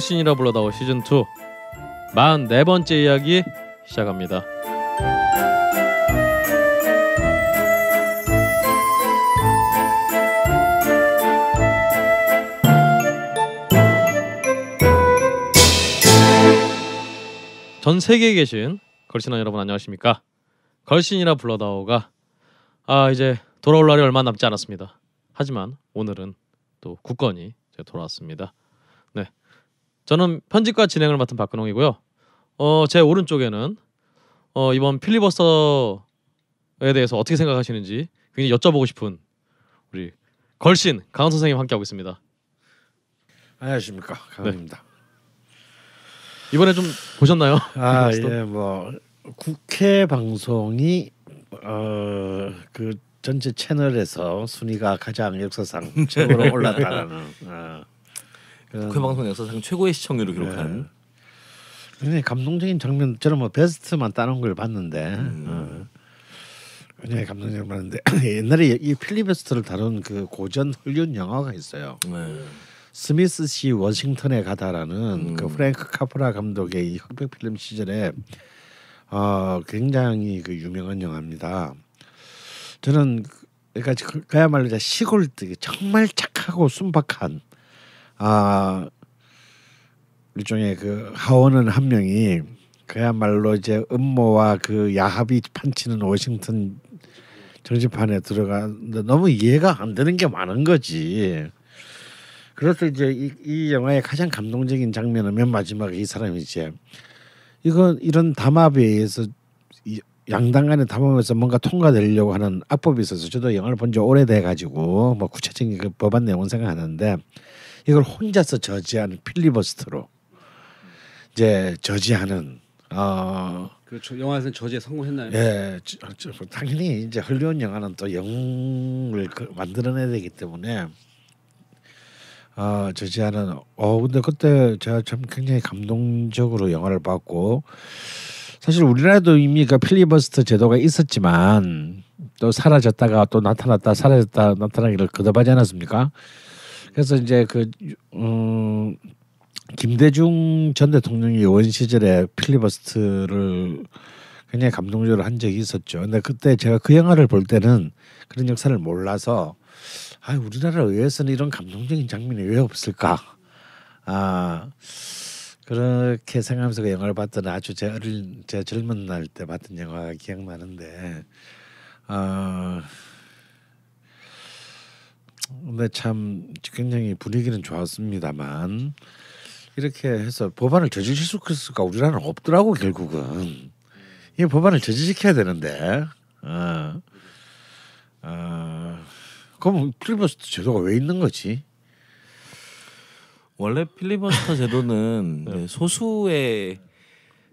걸신이라 불러다오 시즌 2 44번째 이야기 시작합니다. 전 세계에 계신 걸신아 여러분 안녕하십니까? 걸신이라 불러다오가 아 이제 돌아올 날이 얼마 남지 않았습니다. 하지만 오늘은 또 굳건히 돌아왔습니다. 저는 편집과 진행을 맡은 박근홍이고요. 어, 제 오른쪽에는 어, 이번 필리버스터에 대해서 어떻게 생각하시는지 굉장히 여쭤보고 싶은 우리 걸신 강원 선생님 함께하고 있습니다. 안녕하십니까 강원입니다. 네. 이번에 좀 보셨나요? 아 예, 뭐 국회 방송이 어그 전체 채널에서 순위가 가장 역사상 최고로 올랐다는 어. 예. 국회 방송 역사상 최고의 시청률을 예. 기록한. 네. 굉장히 감동적인 장면 저는 뭐 베스트만 따는걸 봤는데 음. 어. 굉장히 감동적인 봤는데 옛날에 이 필리베스트를 다룬 그 고전 헐륜 영화가 있어요. 네. 스미스 시 워싱턴에 가다라는 그 음. 그 프랭크 카프라 감독의 이 흑백 필름 시절에 어, 굉장히 그 유명한 영화입니다. 저는 그, 그러니까 그, 그야말로 시골 정말 착하고 순박한 아 일종의 그 하원은 한 명이 그야말로 이제 음모와 그 야합이 판치는 워싱턴 정치판에 들어가는데 너무 이해가 안 되는 게 많은 거지. 그래서 이제 이, 이 영화의 가장 감동적인 장면은 맨 마지막에 이 사람이 이제 이건 이런 담합에 의해서 이, 양당 간의 담합에서 뭔가 통과되려고 하는 악법이 있어서 저도 영화를 본 지 오래돼 가지고 뭐 구체적인 그 법안 내용은 생각 하는데 이걸 혼자서 저지하는 필리버스터로 이제 저지하는 어 그렇죠. 영화에서는 저지에 성공했나요? 예, 저, 저, 당연히 이제 헐리우드 영화는 또영을 그, 만들어내야 되기 때문에 어, 저지하는 어 근데 그때 제가 참 굉장히 감동적으로 영화를 봤고 사실 우리나라도 이미 그 필리버스터 제도가 있었지만 또 사라졌다가 또 나타났다 사라졌다 나타나기를 거듭하지 않았습니까? 그래서 이제 그 음, 김대중 전 대통령이 요원 시절에 필리버스트를 굉장히 감동적으로 한 적이 있었죠. 근데 그때 제가 그 영화를 볼 때는 그런 역사를 몰라서 아 우리나라 의회에서는 이런 감동적인 장면이 왜 없을까? 아 그렇게 생각하면서 그 영화를 봤던 아주 제 어린 제 젊은 날 때 봤던 영화가 기억나는데 어, 근데 참 굉장히 분위기는 좋았습니다만 이렇게 해서 법안을 저지시킬 수가 우리나라는 없더라고 결국은 이 법안을 저지시켜야 되는데 어, 어, 그럼 필리버스터 제도가 왜 있는 거지? 원래 필리버스터 제도는 네. 소수의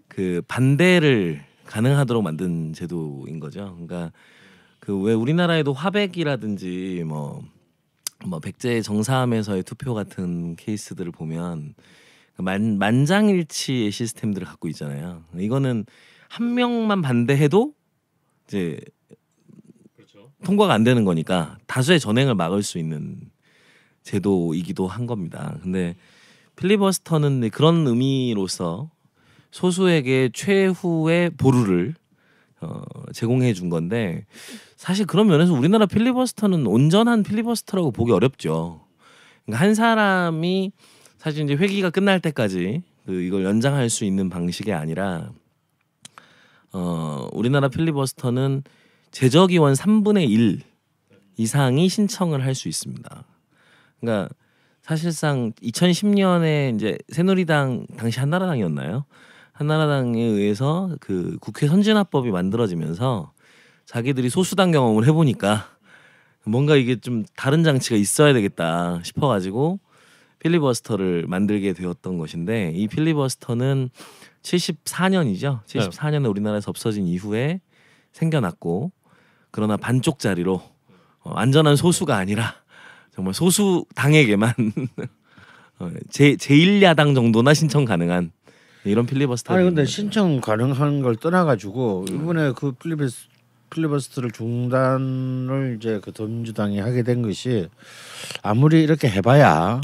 그 반대를 가능하도록 만든 제도인 거죠. 그러니까 그 왜 우리나라에도 화백이라든지 뭐뭐 백제 정사함에서의 투표 같은 케이스들을 보면 그 만, 만장일치의 시스템들을 갖고 있잖아요. 이거는 한 명만 반대해도 이제 그렇죠. 통과가 안 되는 거니까 다수의 전행을 막을 수 있는 제도이기도 한 겁니다. 근데 필리버스터는 그런 의미로서 소수에게 최후의 보루를 어, 제공해 준 건데 사실 그런 면에서 우리나라 필리버스터는 온전한 필리버스터라고 보기 어렵죠. 그러니까 한 사람이 사실 이제 회기가 끝날 때까지 그 이걸 연장할 수 있는 방식이 아니라 어 우리나라 필리버스터는 제적의원 3분의 1 이상이 신청을 할 수 있습니다. 그러니까 사실상 2010년에 이제 새누리당 당시 한나라당이었나요? 한나라당에 의해서 그 국회 선진화법이 만들어지면서 자기들이 소수당 경험을 해보니까 뭔가 이게 좀 다른 장치가 있어야 되겠다 싶어가지고 필리버스터를 만들게 되었던 것인데 이 필리버스터는 74년이죠. 74년에 우리나라에서 없어진 이후에 생겨났고 그러나 반쪽짜리로 어, 안전한 소수가 아니라 정말 소수 당에게만 어, 제 제1야당 정도나 신청 가능한 이런 필리버스터. 아니 근데 신청 가능한 걸 떠나가지고 음. 이번에 그 필리버스 필리버스터를 중단을 이제 그 더민주당이 하게 된 것이 아무리 이렇게 해봐야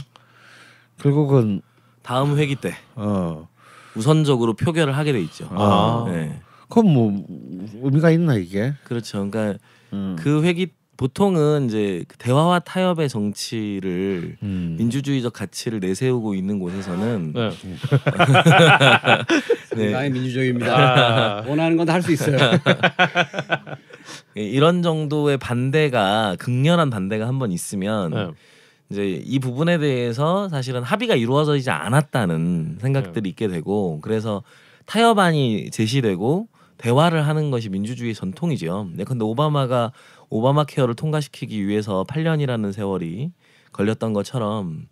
결국은 다음 회기 때 어. 우선적으로 표결을 하게 돼 있죠. 아. 네. 그럼 뭐 의미가 있나 이게? 그렇죠. 그러니까 음. 그 회기 보통은 이제 그 대화와 타협의 정치를 음. 민주주의적 가치를 내세우고 있는 곳에서는 네. 네. 민주적입니다. 아. 원하는 건 다 할 수 있어요. 예, 이런 정도의 반대가 극렬한 반대가 한번 있으면 네. 이제 이 부분에 대해서 사실은 합의가 이루어지지 않았다는 생각들이 네. 있게 되고 그래서 타협안이 제시되고 대화를 하는 것이 민주주의 전통이죠. 예컨데 네, 오바마가 오바마 케어를 통과시키기 위해서 8년이라는 세월이 걸렸던 것처럼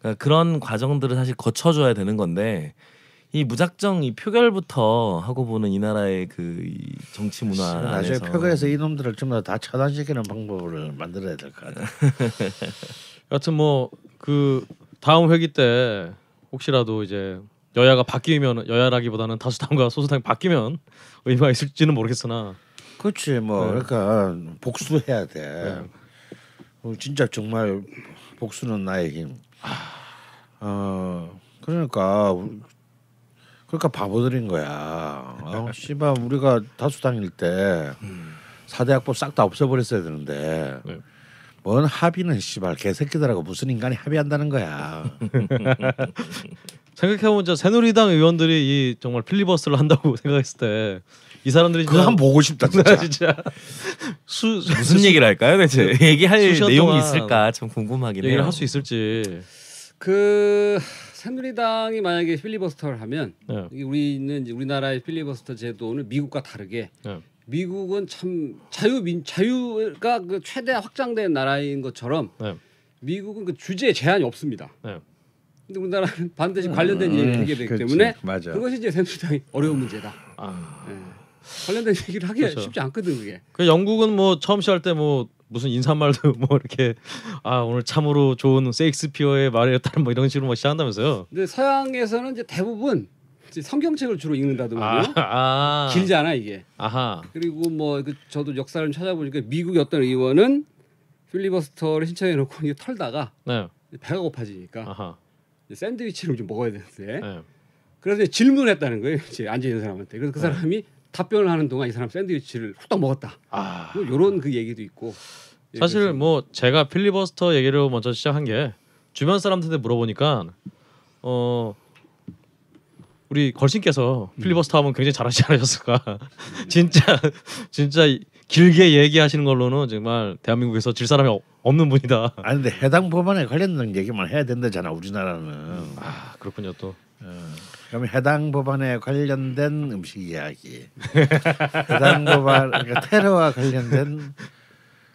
그러니까 그런 과정들을 사실 거쳐줘야 되는 건데 이 무작정 이 표결부터 하고 보는 이 나라의 그 정치 문화 나중에 표결에서 이놈들을 좀 더 다 처단시키는 방법을 만들어야 될 것 같아. 여튼 뭐 그 다음 회기 때 혹시라도 이제 여야가 바뀌면 여야라기보다는 다수당과 소수당이 바뀌면 의미가 있을지는 모르겠으나 그렇지 뭐 네. 그러니까 복수해야 돼. 네. 어, 진짜 정말 복수는 나의 힘. 아. 어 그러니까 그러니까 바보들인 거야. 어, 씨발 우리가 다수 당일 때 음. 사대학법 싹다 없애버렸어야 되는데 네. 뭔 합의는 씨발 개새끼들하고 무슨 인간이 합의한다는 거야. 생각해보면 새누리당 의원들이 이 정말 필리버스를 한다고 생각했을 때이 사람들이 그거 한번 보고 싶다 진짜. 진짜. 수, 수, 무슨 수, 얘기를 할까요 대체? 네, 얘기할 내용이 있을까 참 궁금하긴 해요. 할수 있을지. 그 새누리당이 만약에 필리버스터를 하면 네. 우리는 우리나라의 필리버스터 제도는 미국과 다르게 네. 미국은 참 자유민 자유가 그 최대 확장된 나라인 것처럼 네. 미국은 그 주제에 제한이 없습니다. 네. 근데 우리나라는 반드시 관련된 음, 얘기를 음, 하게 되기 그치, 때문에 맞아. 그것이 이제 새누리당의 어려운 문제다. 아... 네. 관련된 얘기를 하기 그렇죠. 쉽지 않거든 그게. 그 영국은 뭐 처음 시작할 때 뭐 무슨 인사말도 뭐 이렇게 아 오늘 참으로 좋은 세익스피어의 말이었다 뭐 이런 식으로 막 뭐 시작한다면서요. 근데 서양에서는 이제 대부분 이제 성경책을 주로 읽는다든가 아, 아. 길잖아 이게. 아하. 그리고 뭐그 저도 역사를 찾아보니까 미국의 어떤 의원은 필리버스터를 신청해놓고 이게 털다가 네. 배가 고파지니까 아하. 샌드위치를 좀 먹어야 되는데 네. 그래서 질문했다는 거예요. 제 앉아 있는 사람한테. 그래서 그 네. 사람이 답변을 하는 동안 이 사람 샌드위치를 훌떡 먹었다. 아. 뭐 요런 그 얘기도 있고. 예, 사실 뭐 제가 필리버스터 얘기를 먼저 시작한 게 주변 사람들한테 물어보니까 어 우리 걸신께서 음. 필리버스터 하면 굉장히 잘하지 않으셨을까? 진짜 진짜 길게 얘기하시는 걸로는 정말 대한민국에서 질 사람이 없는 분이다. 아 근데 해당 법안에 관련된 얘기만 해야 된다잖아 우리나라는. 아 그렇군요 또. 음. 그럼 해당 법안에 관련된 음식 이야기. 해당 법안 그러니까 테러와 관련된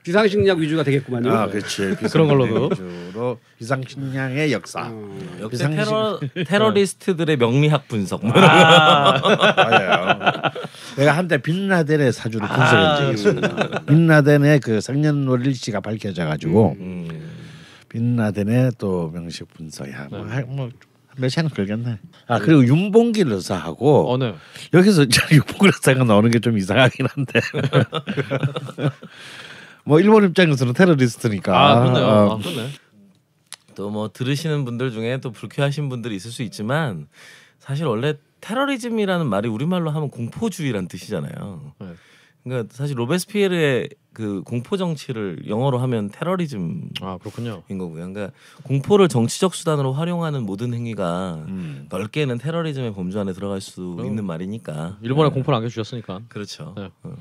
비상식량 위주가 되겠구만요. 아, 그렇지. 그런 걸로도 주로 비상식량의 역사. 음, 역시 비상식... 테러 그러니까 테러리스트들의 명리학 분석. 아~ 맞아요. 내가 한때 빈라덴의 사주를 아, 분석한 적이 있습니다. 빈라덴의 그 생년월일치가 밝혀져 가지고 음, 음. 빈라덴의 또 명식 분석이야. 네. 뭐, 뭐 몇시간 걸렸네. 아 그리고 윤봉길 의사하고 어, 네. 여기서 윤봉길 의사가 나오는 게 좀 이상하긴 한데 뭐 일본 입장에서는 테러리스트니까. 아 그렇네요. 어. 아, 그렇네. 어. 또뭐 들으시는 분들 중에 또 불쾌하신 분들이 있을 수 있지만 사실 원래 테러리즘이라는 말이 우리말로 하면 공포주의란 뜻이잖아요. 네. 그러니까 사실 로베스피에르의 그 공포 정치를 영어로 하면 테러리즘인 아 그렇군요. 거고요. 그러니까 공포를 정치적 수단으로 활용하는 모든 행위가 음. 넓게는 테러리즘의 범주 안에 들어갈 수 음. 있는 말이니까. 일본에 네. 공포를 안겨주셨으니까. 그렇죠. 네. 어.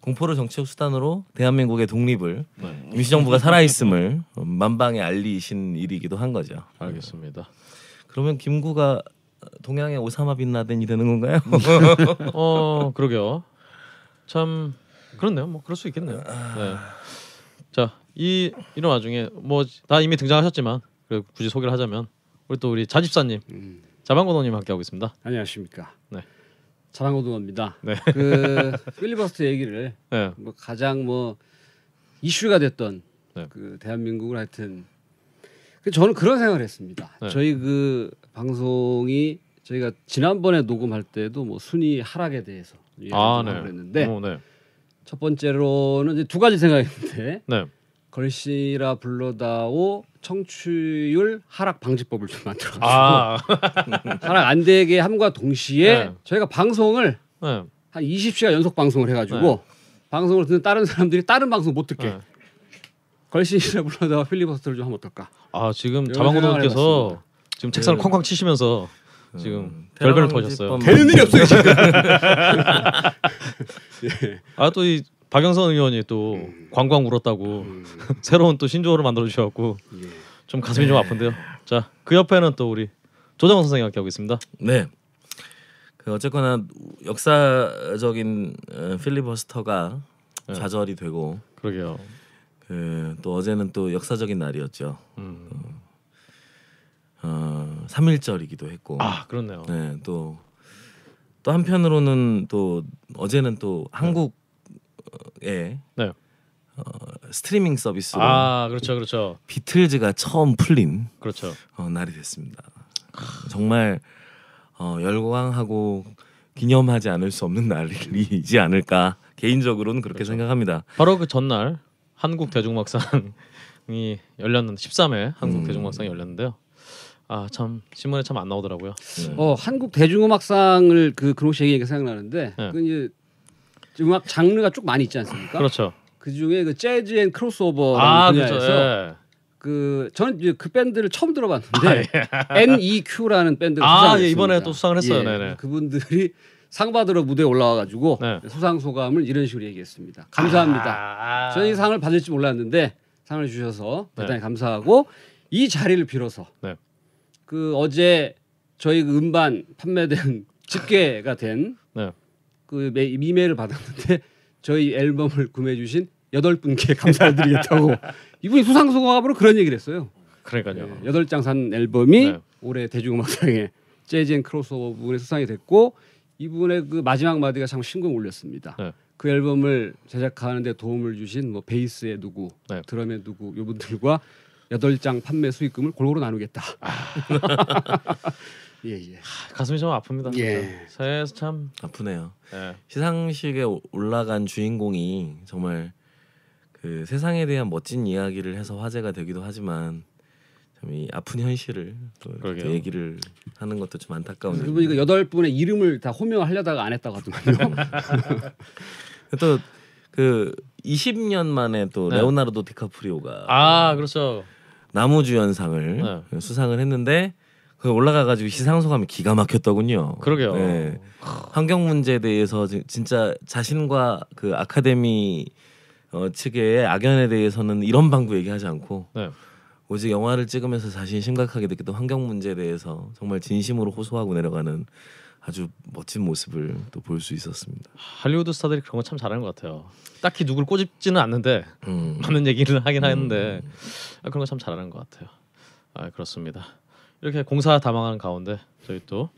공포를 정치적 수단으로 대한민국의 독립을 네. 임시정부가 살아있음을 만방에 알리신 일이기도 한 거죠. 알겠습니다. 네. 그러면 김구가 동양의 오사마 빈 라덴이 되는 건가요? 음. 어 그러게요. 참 그렇네요. 뭐 그럴 수 있겠네요. 네. 자, 이 이런 와중에 뭐다 이미 등장하셨지만 굳이 소개를 하자면 우리 또 우리 자집사님 음. 자방고노님 함께하고 있습니다. 안녕하십니까. 네. 자방고노입니다. 네. 그 필리버스터 얘기를 네. 뭐 가장 뭐 이슈가 됐던 네. 그 대한민국을 하여튼 그 저는 그런 생각을 했습니다. 네. 저희 그 방송이 저희가 지난번에 녹음할 때도 뭐 순위 하락에 대해서 예, 아, 네. 그랬는데 오, 네. 첫 번째로는 이제 두 가지 생각했는데 네. 걸시라 불러다오 청취율 하락 방지법을 좀만들어서 아. 하락 안 되게 함과 동시에 네. 저희가 방송을 네. 한 20시간 연속 방송을 해가지고 네. 방송을 듣는 다른 사람들이 다른 방송 못 듣게 네. 걸시라불러다오 필리버스터를 좀 하면 어떨까? 아 지금 자방고등께서 지금 책상을 네. 쾅쾅 치시면서 지금 결별을 음. 터셨어요. 되는 일이 없어요 지금. 예. 아또 이 박영선 의원이 또 광광 음. 울었다고 음. 새로운 또 신조어를 만들어 주셔고 예. 좀 가슴이 네. 좀 아픈데요. 자 그 옆에는 또 우리 조정원 선생님 함께하고 있습니다. 네. 그 어쨌거나 역사적인 어, 필리버스터가 네. 좌절이 되고 그러게요. 그 또 어제는 또 역사적인 날이었죠. 음. 어. 어, 3일절이기도 했고. 아 그렇네요. 네, 또. 또 한편으로는 또 어제는 또 네. 한국에 네. 어, 스트리밍 서비스아 그렇죠 그렇죠 비틀즈가 처음 풀린 그렇죠 어, 날이 됐습니다. 정말 어, 열광하고 기념하지 않을 수 없는 날이지 않을까 개인적으로는 그렇게 그렇죠. 생각합니다. 바로 그 전날 한국 대중막상이 열렸는 데 13회 한국 음... 대중막상이 열렸는데요. 아참 신문에 참 안 나오더라고요. 네. 어 한국 대중음악상을 그 그로시 얘기가 생각나는데 네. 그 이제 음악 장르가 쭉 많이 있지 않습니까? 그렇죠. 그 중에 그 재즈 앤 크로스오버 아, 그렇죠. 분야에서 그렇죠. 예. 그 저는 그 밴드를 처음 들어봤는데 아, 예. NEQ라는 밴드가 아, 예, 이번에 또 수상을 했어요. 예, 네네. 그분들이 상 받으러 무대에 올라와가지고 네. 수상 소감을 이런 식으로 얘기했습니다. 감사합니다. 아~ 저는 이 상을 받을지 몰랐는데 상을 주셔서 네. 대단히 네. 감사하고 이 자리를 빌어서 네. 그 어제 저희 그 음반 판매된 집계가 된그 네. 그 이메일을 받았는데 저희 앨범을 구매해 주신 여덟 분께 감사드리겠다고 이분이 수상소감으로 그런 얘기를 했어요. 그러니까요. 네, 여덟 장 산 앨범이 네. 올해 대중음악상에 재즈앤 크로스오버 부분에 수상이 됐고 이분의 그 마지막 마디가 참 신곡 올렸습니다. 네. 그 앨범을 제작하는데 도움을 주신 뭐 베이스의 누구, 네. 드럼의 누구 이분들과 여덟 장 판매 수익금을 골고루 나누겠다. 아. 예, 예. 하, 가슴이 좀 아픕니다. 예. 사회에서 참 아프네요. 예. 시상식에 올라간 주인공이 정말 그 세상에 대한 멋진 이야기를 해서 화제가 되기도 하지만 참이 아픈 현실을 또 얘기를 하는 것도 좀 안타까운. 그러니까 여덟 분의 이름을 다 호명하려다가 안 했다고 하더만요. 또그 20년 만에 또 네. 레오나르도 디카프리오가 아 그렇죠 나무주연상을 네. 수상을 했는데 그 올라가가지고 시상소감이 기가 막혔더군요. 그러게요. 네. 환경 문제에 대해서 진짜 자신과 그 아카데미 어, 측의 악연에 대해서는 이런 방구 얘기하지 않고 네. 오직 영화를 찍으면서 자신이 심각하게 느꼈던 환경 문제에 대해서 정말 진심으로 호소하고 내려가는 아주 멋진 모습을 또 볼 수 있었습니다. 할리우드 스타들이 그런 거 참 잘하는 것 같아요. 딱히 누굴 꼬집지는 않는데 음. 많은 얘기를 하긴 음. 하는데 아, 그런 거 참 잘하는 것 같아요. 아 그렇습니다. 이렇게 공사 다망는 가운데 저희 또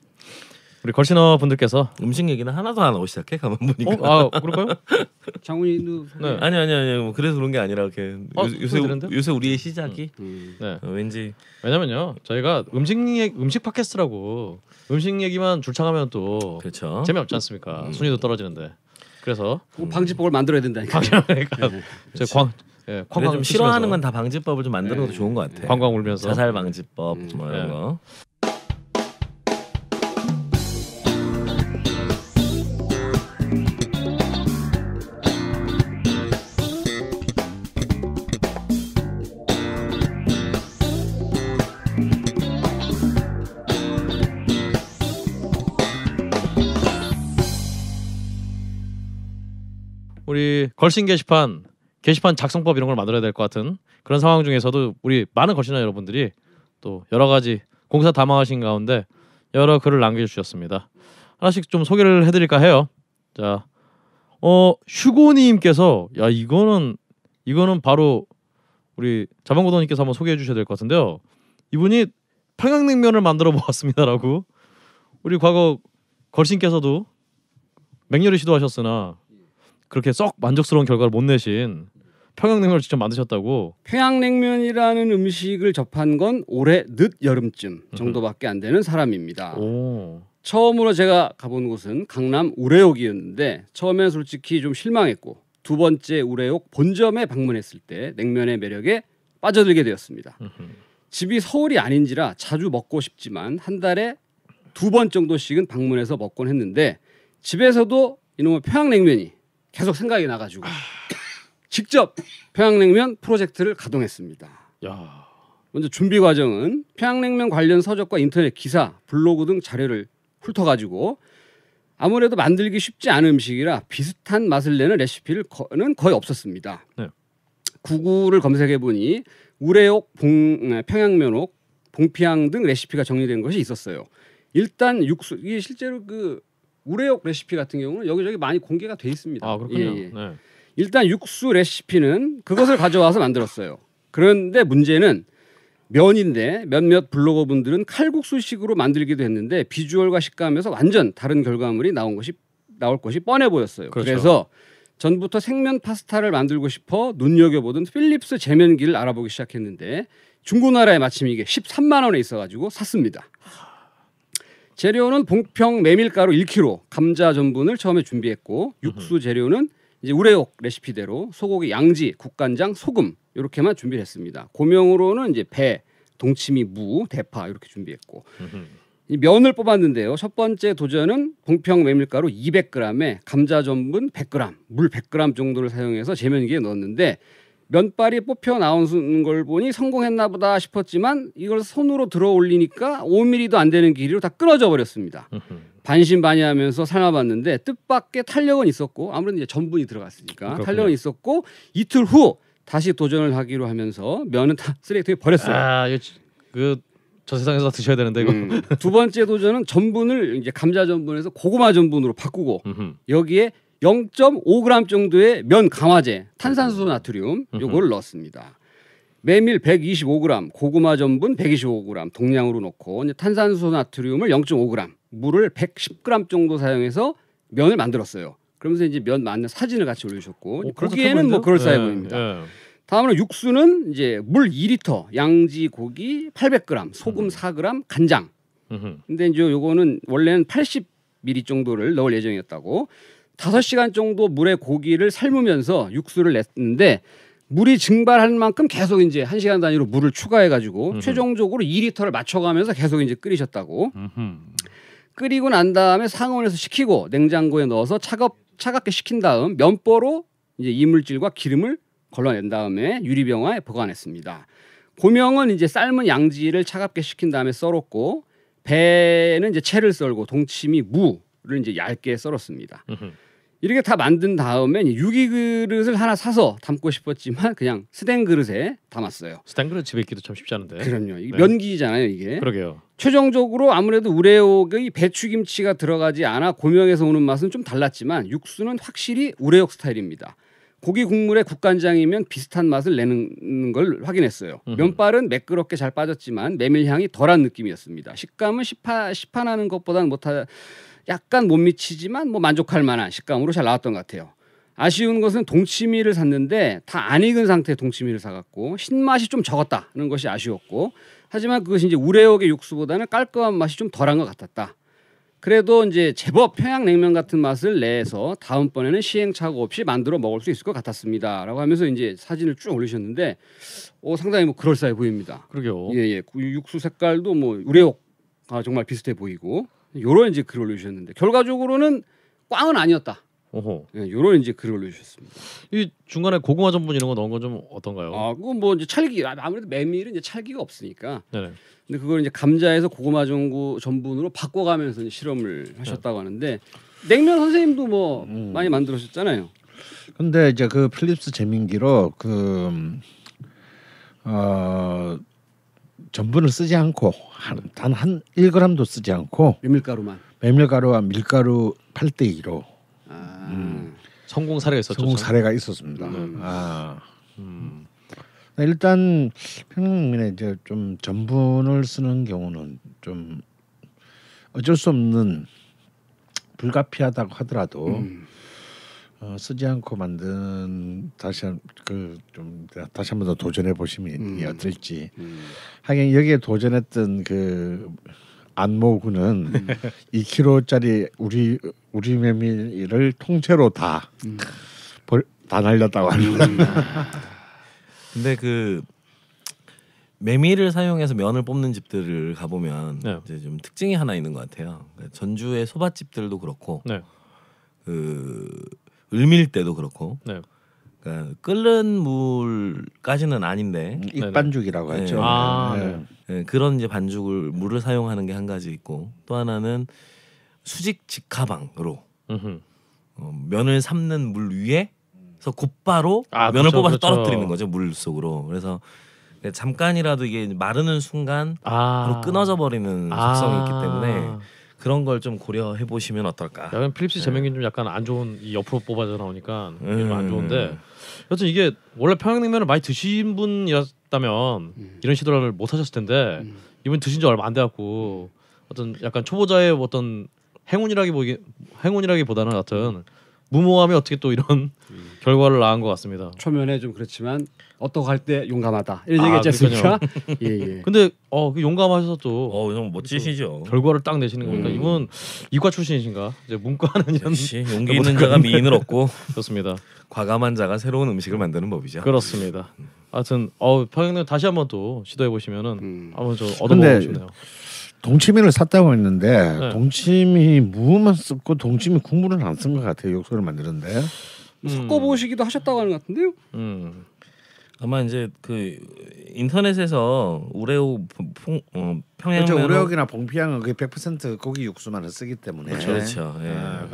우리 걸신어 분들께서 음식 얘기는 하나도 안 하고 시작해 가만 보니까. 어? 아 그럴까요? 장훈이도 네. 아니 아니 아니 뭐 그래서 그런 게 아니라 이렇게 어, 요, 새 들었는데요? 새 우리의 시작이 음, 음. 네. 어, 왠지 왜냐면요 저희가 음식 얘 음식 팟캐스트라고 음식 얘기만 줄창하면 또 그렇죠. 재미없지 않습니까? 음. 순위도 떨어지는데. 그래서 그 방지법을 만들어야 된다니까. 아, 그러니까 네. 제광 예, 광광 좀 싫어하는 건 다 방지법을 좀 만드는 것도 네. 좋은 것 같아. 광광 울면서 자살 방지법 뭐 이런 네. 거. 걸신 게시판 게시판 작성법 이런 걸 만들어야 될 것 같은 그런 상황 중에서도 우리 많은 걸신나 여러분들이 또 여러 가지 공사 담아하신 가운데 여러 글을 남겨주셨습니다. 하나씩 좀 소개를 해드릴까 해요. 자, 어 슈고님께서 야 이거는 이거는 바로 우리 자방고도님께서 한번 소개해 주셔야 될 것 같은데요. 이분이 평양냉면을 만들어 보았습니다라고 우리 과거 걸신께서도 맹렬히 시도하셨으나 그렇게 썩 만족스러운 결과를 못 내신 평양냉면을 직접 만드셨다고. 평양냉면이라는 음식을 접한 건 올해 늦 여름쯤 정도밖에 안 되는 사람입니다. 오. 처음으로 제가 가본 곳은 강남 우레옥이었는데 처음엔 솔직히 좀 실망했고 두 번째 우레옥 본점에 방문했을 때 냉면의 매력에 빠져들게 되었습니다. 으흠. 집이 서울이 아닌지라 자주 먹고 싶지만 한 달에 두 번 정도씩은 방문해서 먹곤 했는데 집에서도 이놈의 평양냉면이 계속 생각이 나가지고 아. 직접 평양냉면 프로젝트를 가동했습니다. 야. 먼저 준비 과정은 평양냉면 관련 서적과 인터넷 기사, 블로그 등 자료를 훑어가지고 아무래도 만들기 쉽지 않은 음식이라 비슷한 맛을 내는 레시피는 거의 없었습니다. 네. 구글을 검색해 보니 우레옥, 봉, 네, 평양면옥, 봉피향 등 레시피가 정리된 것이 있었어요. 일단 육수 이게 실제로 그 우레옥 레시피 같은 경우는 여기저기 많이 공개가 돼 있습니다. 아 그렇군요. 예, 예. 네. 일단 육수 레시피는 그것을 가져와서 만들었어요. 그런데 문제는 면인데 몇몇 블로거분들은 칼국수식으로 만들기도 했는데 비주얼과 식감에서 완전 다른 결과물이 나온 것이 나올 것이 뻔해 보였어요. 그렇죠. 그래서 전부터 생면 파스타를 만들고 싶어 눈여겨보던 필립스 제면기를 알아보기 시작했는데 중고나라에 마침 이게 13만 원에 있어가지고 샀습니다. 재료는 봉평 메밀가루 1kg, 감자 전분을 처음에 준비했고 육수 재료는 이제 우레옥 레시피대로 소고기 양지, 국간장, 소금 이렇게만 준비를 했습니다. 고명으로는 이제 배, 동치미, 무, 대파 이렇게 준비했고 이 면을 뽑았는데요. 첫 번째 도전은 봉평 메밀가루 200g에 감자 전분 100g, 물 100g 정도를 사용해서 제면기에 넣었는데 면발이 뽑혀 나온걸 보니 성공했나 보다 싶었지만 이걸 손으로 들어 올리니까 5mm도 안 되는 길이로 다 끊어져 버렸습니다. 반신반의하면서 삶아봤는데 뜻밖의 탄력은 있었고 아무래도 이제 전분이 들어갔으니까 그렇군요. 탄력은 있었고 이틀 후 다시 도전을 하기로 하면서 면은 다 쓰레기통에 버렸어요. 아, 그저 세상에서 드셔야 되는데 이거. 음, 두 번째 도전은 전분을 이제 감자 전분에서 고구마 전분으로 바꾸고 여기에 0.5g 정도의 면 강화제 탄산수 소 음. 나트륨 요걸 넣었습니다. 메밀 125g, 고구마 전분 125g 동량으로 넣고 탄산수 소 나트륨을 0.5g, 물을 110g 정도 사용해서 면을 만들었어요. 그러면서 이제 면 맞는 사진을 같이 올리셨고 오, 보기에는 뭐 그럴싸해 보입니다. 네. 예, 예. 다음으로 육수는 이제 물 2리터, 양지 고기 800g, 소금 4g, 음. 간장. 근데 이제 요거는 원래는 80ml 정도를 넣을 예정이었다고. 다섯 시간 정도 물에 고기를 삶으면서 육수를 냈는데 물이 증발할 만큼 계속 이제 한 시간 단위로 물을 추가해 가지고 최종적으로 2리터를 맞춰가면서 계속 이제 끓이셨다고. 음흠. 끓이고 난 다음에 상온에서 식히고 냉장고에 넣어서 차갑 차갑게 식힌 다음 면보로 이제 이물질과 기름을 걸러낸 다음에 유리병화에 보관했습니다. 고명은 이제 삶은 양지를 차갑게 식힌 다음에 썰었고 배는 이제 채를 썰고 동치미 무를 이제 얇게 썰었습니다. 음흠. 이렇게 다 만든 다음에 유기 그릇을 하나 사서 담고 싶었지만 그냥 스텐 그릇에 담았어요. 스텐 그릇 집에 있기도 참 쉽지 않은데. 그럼요. 네. 면기잖아요, 이게. 그러게요. 최종적으로 아무래도 우레옥의 배추김치가 들어가지 않아 고명에서 오는 맛은 좀 달랐지만 육수는 확실히 우레옥 스타일입니다. 고기 국물에 국간장이면 비슷한 맛을 내는 걸 확인했어요. 으흠. 면발은 매끄럽게 잘 빠졌지만 메밀향이 덜한 느낌이었습니다. 식감은 시파 시판하는 것보다는 못하 약간 못 미치지만 뭐 만족할 만한 식감으로 잘 나왔던 것 같아요. 아쉬운 것은 동치미를 샀는데 다 안 익은 상태의 동치미를 사갖고 신맛이 좀 적었다는 것이 아쉬웠고 하지만 그것이 이제 우레옥의 육수보다는 깔끔한 맛이 좀 덜한 것 같았다. 그래도 이제 제법 평양냉면 같은 맛을 내서 다음번에는 시행착오 없이 만들어 먹을 수 있을 것 같았습니다라고 하면서 이제 사진을 쭉 올리셨는데 어, 상당히 뭐 그럴싸해 보입니다. 그러게요. 예예 예. 육수 색깔도 뭐 우레옥 아 정말 비슷해 보이고 요런 이제 글을 올려주셨는데 결과적으로는 꽝은 아니었다. 오호. 예, 요런 이제 글을 올려주셨습니다. 이 중간에 고구마 전분 이런 거 넣은 건 좀 어떤가요? 아, 그건 뭐 이제 찰기 아, 아무래도 메밀은 이제 찰기가 없으니까. 네 근데 그걸 이제 감자에서 고구마 전구 전분으로 바꿔가면서 실험을 하셨다고 하는데 냉면 선생님도 뭐 음. 많이 만들었었잖아요. 근데 이제 그 필립스 재민기로 그 음, 어. 전분을 쓰지 않고 단한 1g도 쓰지 않고 메밀가루만 메밀가루와 밀가루 8대 2로 아. 음. 성공 사례가 있었죠. 성공 사례가 있었습니다. 음. 아. 음. 일단 평양민에 이제 좀 전분을 쓰는 경우는 좀 어쩔 수 없는 불가피하다고 하더라도 음. 어, 쓰지 않고 만든 다시 한그 좀 다시 한번더 도전해 보시면 음. 어떨지. 음. 하긴 여기에 도전했던 그 안모군은 음. 2kg짜리 우리 우리 메밀을 통째로 다다 음. 다 날렸다고 하는. 음. 근데 그 메밀을 사용해서 면을 뽑는 집들을 가보면 네. 이제 좀 특징이 하나 있는 것 같아요. 그러니까 전주의 소밭집들도 그렇고 네. 그 을밀 때도 그렇고 네. 그러니까 끓는 물까지는 아닌데 익반죽이라고 네. 하죠. 아, 네. 네. 네. 그런 이제 반죽을 물을 사용하는 게 한 가지 있고 또 하나는 수직 직하방으로 어, 면을 삶는 물 위에 서 곧바로 아, 그렇죠, 면을 그쵸, 뽑아서 그쵸. 그렇죠. 떨어뜨리는 거죠 물 속으로. 그래서 잠깐이라도 이게 마르는 순간 아~ 끊어져 버리는 아~ 속성이 있기 때문에 그런 걸 좀 고려해 보시면 어떨까. 약간 필립스 네. 재명균좀 약간 안 좋은 이 옆으로 뽑아져 나오니까 음. 안 좋은데 여튼 이게 원래 평양냉면을 많이 드신 분이었다면 음. 이런 시도를 못 하셨을 텐데 음. 이분 드신 지 얼마 안 돼갖고 음. 어떤 약간 초보자의 어떤 행운이라기보기 행운이라기보다는 하 같은 음. 무모함이 어떻게 또 이런 결과를 낳은 것 같습니다. 초면에 좀 그렇지만 어떻게 할때 용감하다 이런 아, 얘기했지 습니까 예, 예. 근데 어, 그 용감하셔서 또 어, 너무 멋지시죠. 결과를 딱 내시는 거니까 음. 이분 이과 출신이신가? 이제 문과는 역시 용기 있는 자가 미인을 얻고 좋습니다. 과감한 자가 새로운 음식을 만드는 법이죠. 그렇습니다. 하여튼 음. 어, 평양냉 다시 한번 또 시도해 보시면은 음. 한번 좀 얻어보고 싶네요. 동치미를 샀다고 했는데 네. 동치미 무만 쓰고 동치미 국물은 안 쓴 것 같아요. 육수를 만드는데 음. 섞어 보시기도 하셨다고 하는 것 같은데요. 음. 아마 이제 그 인터넷에서 우레오 평, 어, 평양 그렇죠. 우레오나 봉피향은 거100% 고기 육수만을 쓰기 때문에 그렇죠. 그렇죠. 예. 아,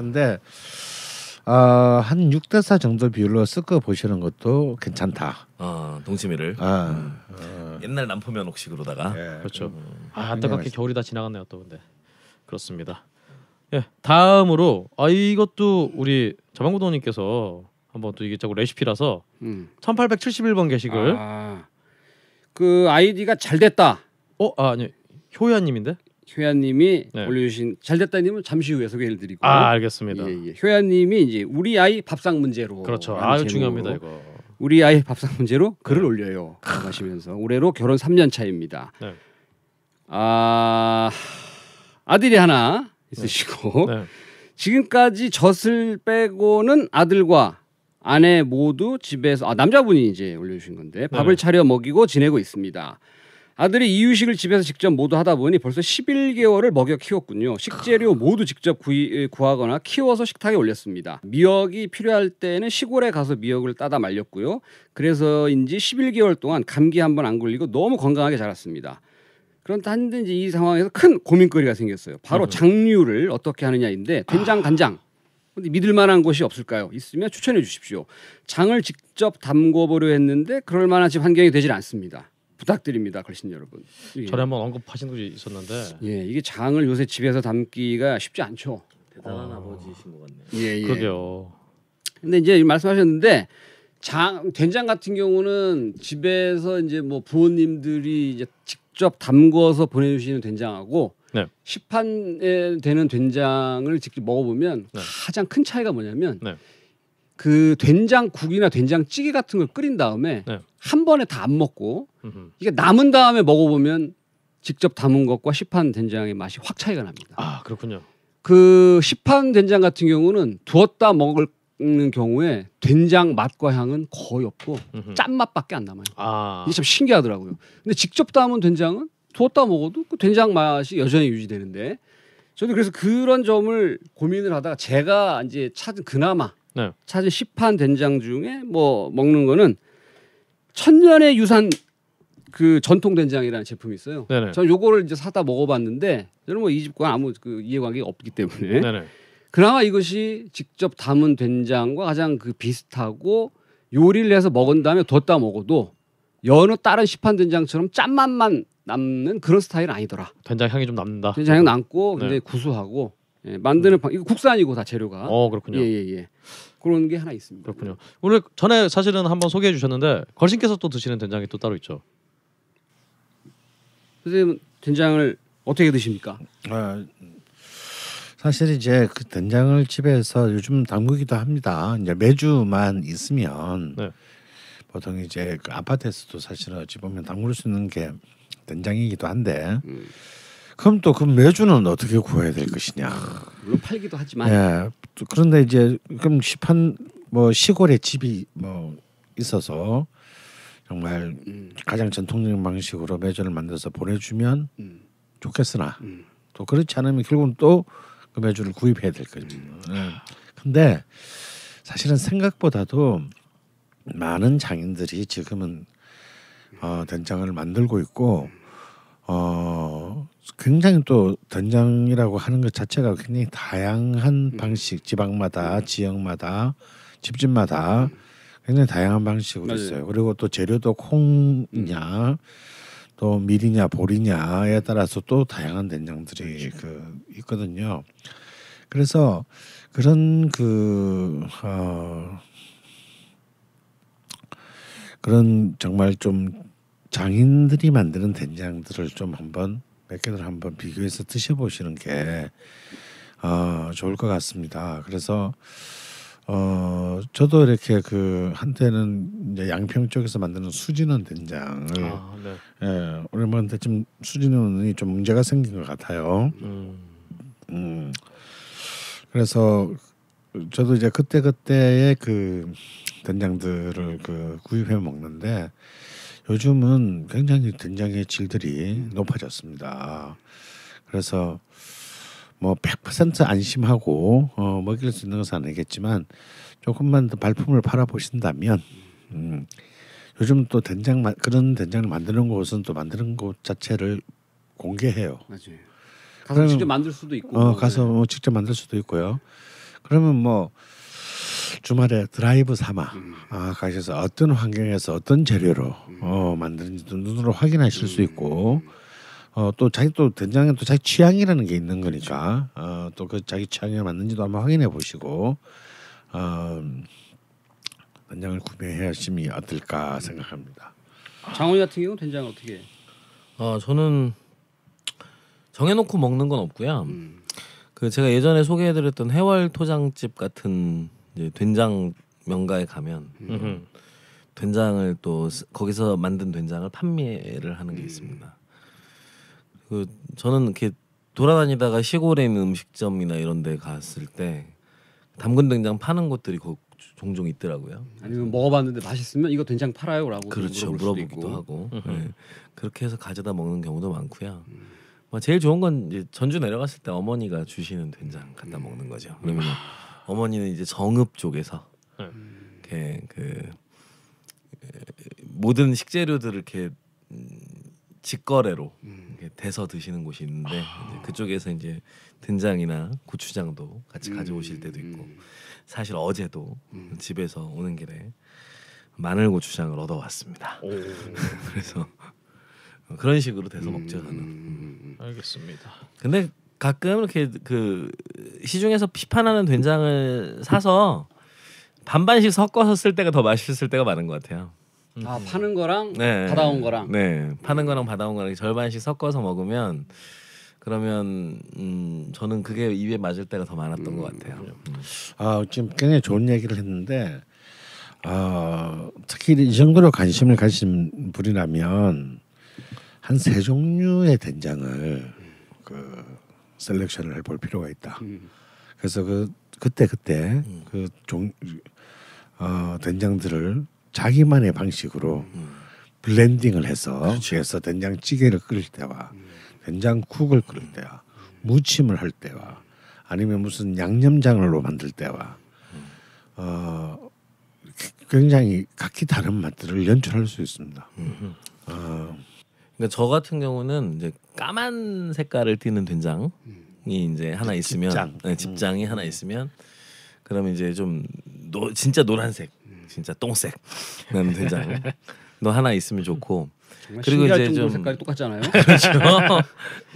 아, 한 6대 4 정도 비율로 섞어 보시는 것도 괜찮다. 아, 동치미를. 아, 음. 아. 옛날 남포면 옥식으로다가. 예, 그렇죠. 음. 아, 안타깝게 겨울이 다 지나갔네요, 또 근데. 그렇습니다. 예, 다음으로 아 이것도 우리 자방구도님께서 한번 또 이게 자꾸 레시피라서 음. 1871번 게시글. 아, 그 아이디가 잘 됐다. 어, 아, 아니. 효야님인데? 효야님이 네. 올려주신 잘됐다님은 잠시 후에 소개를 드리고 아 알겠습니다. 예, 예. 효야님이 이제 우리 아이 밥상 문제로 그렇죠. 아 중요합니다 이거. 우리 아이 밥상 문제로 글을 네. 올려요 하시면서 올해로 결혼 3년 차입니다. 네. 아 아들이 하나 네. 있으시고 네. 지금까지 젖을 빼고는 아들과 아내 모두 집에서 아 남자분이 이제 올려주신 건데 밥을 네. 차려 먹이고 지내고 있습니다. 아들이 이유식을 집에서 직접 모두 하다 보니 벌써 11개월을 먹여 키웠군요. 식재료 아. 모두 직접 구이, 구하거나 키워서 식탁에 올렸습니다. 미역이 필요할 때는 시골에 가서 미역을 따다 말렸고요. 그래서인지 11개월 동안 감기 한 번 안 걸리고 너무 건강하게 자랐습니다. 그런데 한든지 이 상황에서 큰 고민거리가 생겼어요. 바로 음. 장류를 어떻게 하느냐인데 아. 된장 간장 근데 믿을 만한 곳이 없을까요? 있으면 추천해 주십시오. 장을 직접 담궈 보려 했는데 그럴 만한 집 환경이 되질 않습니다. 부탁드립니다, 걸신 여러분. 예. 전에 한번 언급하신 것이 있었는데. 예, 이게 장을 요새 집에서 담기가 쉽지 않죠. 대단한 어... 아버지이신 것 같네요. 예, 예. 그게요. 근데 이제 말씀하셨는데 장 된장 같은 경우는 집에서 이제 뭐 부모님들이 이제 직접 담궈서 보내주시는 된장하고 네. 시판에 되는 된장을 직접 먹어보면 네. 가장 큰 차이가 뭐냐면 네. 그 된장국이나 된장찌개 같은 걸 끓인 다음에 네. 한 번에 다 안 먹고 이게 남은 다음에 먹어보면 직접 담은 것과 시판 된장의 맛이 확 차이가 납니다. 아 그렇군요. 그 시판 된장 같은 경우는 두었다 먹는 경우에 된장 맛과 향은 거의 없고 짠맛밖에 안 남아요. 아. 이게 참 신기하더라고요. 근데 직접 담은 된장은 두었다 먹어도 그 된장 맛이 여전히 유지되는데 저는 그래서 그런 점을 고민을 하다가 제가 이제 찾은 그나마 네. 찾은 시판 된장 중에 뭐 먹는 거는 천년의 유산 그 전통 된장이라는 제품이 있어요. 네네. 전 요거를 이제 사다 먹어봤는데 저는 뭐이 집과 아무 그 이해관계 가 없기 때문에 네네. 그나마 이것이 직접 담은 된장과 가장 그 비슷하고 요리를 해서 먹은 다음에 뒀다 먹어도 여느 다른 시판 된장처럼 짠맛만 남는 그런 스타일은 아니더라. 된장 향이 좀 남는다. 된장 향 남고 네. 굉장히 구수하고 예, 만드는 음. 방, 이거 국산이고 다 재료가. 어 그렇군요. 예예 예, 예. 예. 그런 게 하나 있습니다. 그렇군요. 오늘 전에 사실은 한번 소개해 주셨는데 걸신께서 또 드시는 된장이 또 따로 있죠. 선생님 된장을 어떻게 드십니까? 아, 사실 이제 그 된장을 집에서 요즘 담그기도 합니다. 이제 매주만 있으면 네. 보통 이제 그 아파트에서도 사실은 어찌 보면 담글 수 있는 게 된장이기도 한데 음. 그럼 또 그 매주는 어떻게 구해야 될 것이냐. 물론 팔기도 하지만. 예. 그런데 이제 그럼 시판 뭐 시골에 집이 뭐 있어서 정말 음. 가장 전통적인 방식으로 매주를 만들어서 보내주면 음. 좋겠으나 음. 또 그렇지 않으면 결국은 또 그 매주를 구입해야 될 거죠. 음. 예. 근데 사실은 생각보다도 많은 장인들이 지금은 어, 된장을 만들고 있고. 음. 어 굉장히 또 된장이라고 하는 것 자체가 굉장히 다양한 음. 방식 지방마다 음. 지역마다 집집마다 음. 굉장히 다양한 방식으로 맞아요. 있어요. 그리고 또 재료도 콩이냐 또 밀이냐 보리냐에 따라서 또 다양한 된장들이 그렇죠. 그 있거든요. 그래서 그런 그 어, 그런 정말 좀 장인들이 만드는 된장들을 좀 한번 몇 개를 한번 비교해서 드셔보시는 게 어, 좋을 것 같습니다. 그래서 어, 저도 이렇게 그 한때는 이제 양평 쪽에서 만드는 수진원 된장을 아, 네. 예, 오랜만에 좀 수진원이 좀 문제가 생긴 것 같아요. 음. 음. 그래서 저도 이제 그때 그때의 그 된장들을 그 구입해 먹는데 요즘은 굉장히 된장의 질들이 높아졌습니다. 그래서 뭐 100% 안심하고 어, 먹일 수 있는 것은 아니겠지만 조금만 더 발품을 팔아 보신다면 음, 요즘 또 된장 그런 된장을 만드는 곳은 또 만드는 곳 자체를 공개해요. 맞아요. 가서 그러면, 직접 만들 수도 있고. 어, 가서 뭐 직접 만들 수도 있고요. 그러면 뭐 주말에 드라이브 삼아 음. 아, 가셔서 어떤 환경에서 어떤 재료로 음. 어, 만드는지도 눈으로 확인하실 음. 수 있고 어, 또 자기 또 된장에 또 자기 취향이라는 게 있는 거니까 어, 또그 자기 취향에 맞는지도 한번 확인해 보시고 어, 된장을 구매하심이 어떨까 생각합니다. 장훈이 같은 경우 된장 어떻게? 아 저는 정해놓고 먹는 건 없고요. 음. 그 제가 예전에 소개해드렸던 해월 토장집 같은 이제 된장 명가에 가면 된장을 또 거기서 만든 된장을 판매를 하는 게 음. 있습니다. 그 저는 이렇게 돌아다니다가 시골에 있는 음식점이나 이런 데 갔을 때 담근 된장 파는 곳들이 거, 종종 있더라고요. 아니면 먹어봤는데 맛있으면 이거 된장 팔아요라고 그렇죠 물어보기도 하고 네. 그렇게 해서 가져다 먹는 경우도 많고요. 음. 뭐 제일 좋은 건 이제 전주 내려갔을 때 어머니가 주시는 된장 갖다 음. 먹는 거죠. 그러면 어머니는 이제 정읍 쪽에서 음. 이렇게 그, 그 모든 식재료들을 이렇게 직거래로 음. 이렇게 대서 드시는 곳이 있는데 아. 이제 그쪽에서 이제 된장이나 고추장도 같이 음. 가져오실 때도 있고 음. 사실 어제도 집에서 오는 길에 마늘 고추장을 얻어 왔습니다. 그래서 그런 식으로 대서 먹자 하는. 알겠습니다. 근데 가끔 이렇게 그 시중에서 피판하는 된장을 사서 반반씩 섞어서 쓸 때가 더 맛있을 때가 많은 것 같아요. 아 파는 거랑 네. 받아온 거랑 네 파는 거랑 받아온 거랑 절반씩 섞어서 먹으면 그러면 음 저는 그게 입에 맞을 때가 더 많았던 음, 것 같아요. 음. 아 지금 굉장히 좋은 얘기를 했는데 아 특히 이 정도로 관심을 가신 분이라면 한 세 종류의 된장을 그 셀렉션을 해볼 필요가 있다. 음. 그래서 그 그때 그때 음. 그종 어, 된장들을 자기만의 방식으로 음. 블렌딩을 해서 그렇 해서 된장찌개를 끓일 때와 음. 된장국을 끓일 음. 때와 무침을 할 때와 아니면 무슨 양념장으로 만들 때와 음. 어, 굉장히 각기 다른 맛들을 연출할 수 있습니다. 어, 그러니까 저 같은 경우는 이제 까만 색깔을 띠는 된장이 이제 하나 그 있으면 집장. 네, 집장이 하나 있으면 그러면 이제 좀 노, 진짜 노란색, 진짜 똥색 나는 된장 너 하나 있으면 좋고 그리고 이제 좀 색깔이 똑같잖아요. 그렇죠.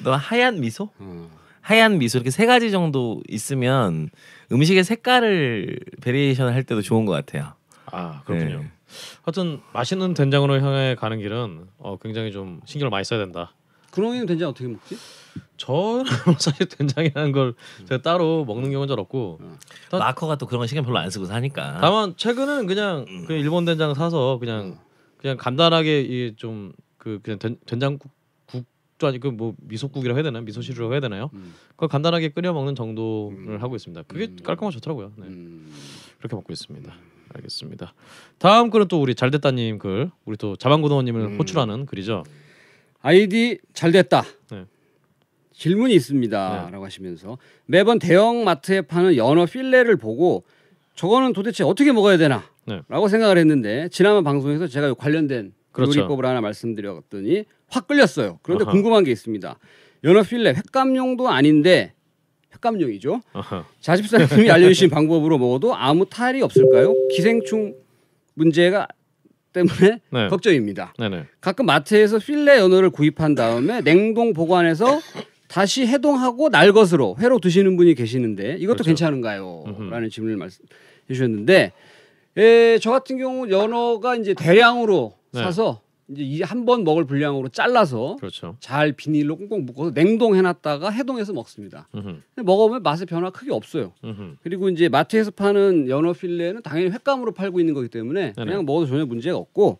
너 하얀 미소? 음. 하얀 미소 이렇게 세 가지 정도 있으면 음식의 색깔을 베리에이션 할 때도 좋은 것 같아요. 아 그렇군요. 네. 하여튼 맛있는 된장으로 향해 가는 길은 어, 굉장히 좀 신경을 많이 써야 된다. 구렁이는 된장 어떻게 먹지? 저는 사실 된장이라는 걸 제가 따로 먹는 경우는 잘 없고 다- 어. 마커가 또 그런 시간 별로 안 쓰고 사니까. 다만 최근은 그냥, 음. 그냥 일본 된장 사서 그냥 어. 그냥 간단하게 이좀그 그냥 된, 된장국 도 아니 그뭐 미소국이라고 해야 되나 미소시루라고 해야 되나요? 음. 그걸 간단하게 끓여 먹는 정도를 음. 하고 있습니다. 그게 음. 깔끔하고 좋더라고요. 네. 음. 그렇게 먹고 있습니다. 알겠습니다. 다음 글은 또 우리 잘됐다님 글, 우리 또 자방고등원님을 음. 호출하는 글이죠. 아이디 잘됐다. 네. 질문이 있습니다라고 네. 하시면서 매번 대형 마트에 파는 연어 필레를 보고 저거는 도대체 어떻게 먹어야 되나라고 네. 생각을 했는데 지난번 방송에서 제가 관련된 그렇죠. 요리법을 하나 말씀드렸더니 확 끌렸어요. 그런데 아하. 궁금한 게 있습니다. 연어 필레 횟감용도 아닌데 횟감용이죠. 자집사님이 알려주신 방법으로 먹어도 아무 탈이 없을까요? 기생충 문제가 때문에 네. 걱정입니다. 네네. 가끔 마트에서 필레 연어를 구입한 다음에 냉동 보관해서 다시 해동하고 날 것으로 회로 드시는 분이 계시는데 이것도 그렇죠. 괜찮은가요? 음흠. 라는 질문을 말씀해 주셨는데 예, 저 같은 경우 연어가 이제 대량으로 네. 사서 이제 한 번 먹을 분량으로 잘라서 그렇죠. 잘 비닐로 꽁꽁 묶어서 냉동해놨다가 해동해서 먹습니다. 근데 먹어보면 맛의 변화 크게 없어요. 음흠. 그리고 이제 마트에서 파는 연어 필레는 당연히 횟감으로 팔고 있는 거기 때문에 네네. 그냥 먹어도 전혀 문제가 없고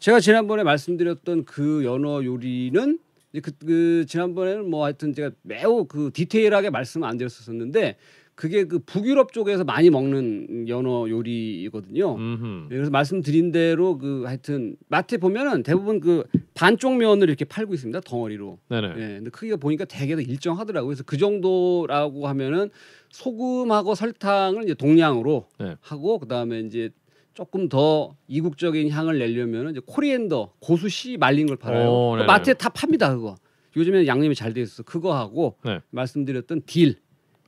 제가 지난번에 말씀드렸던 그 연어 요리는 그, 그 지난번에는 뭐 하여튼 제가 매우 그 디테일하게 말씀을 안 드렸었는데 그게 그 북유럽 쪽에서 많이 먹는 연어 요리거든요. 음흠. 네, 그래서 말씀드린 대로 그 하여튼 마트에 보면은 대부분 그 반쪽 면을 이렇게 팔고 있습니다. 덩어리로. 네네. 예, 근데 크기가 보니까 되게 일정하더라고요. 그래서 그 정도라고 하면은 소금하고 설탕을 이제 동량으로 네. 하고 그다음에 이제 조금 더 이국적인 향을 내려면 이제 코리앤더 고수 씨 말린 걸 팔아요. 오, 그러니까 마트에 다 팝니다 그거. 요즘에 양념이 잘돼 있어. 서 그거 하고 네. 말씀드렸던 딜.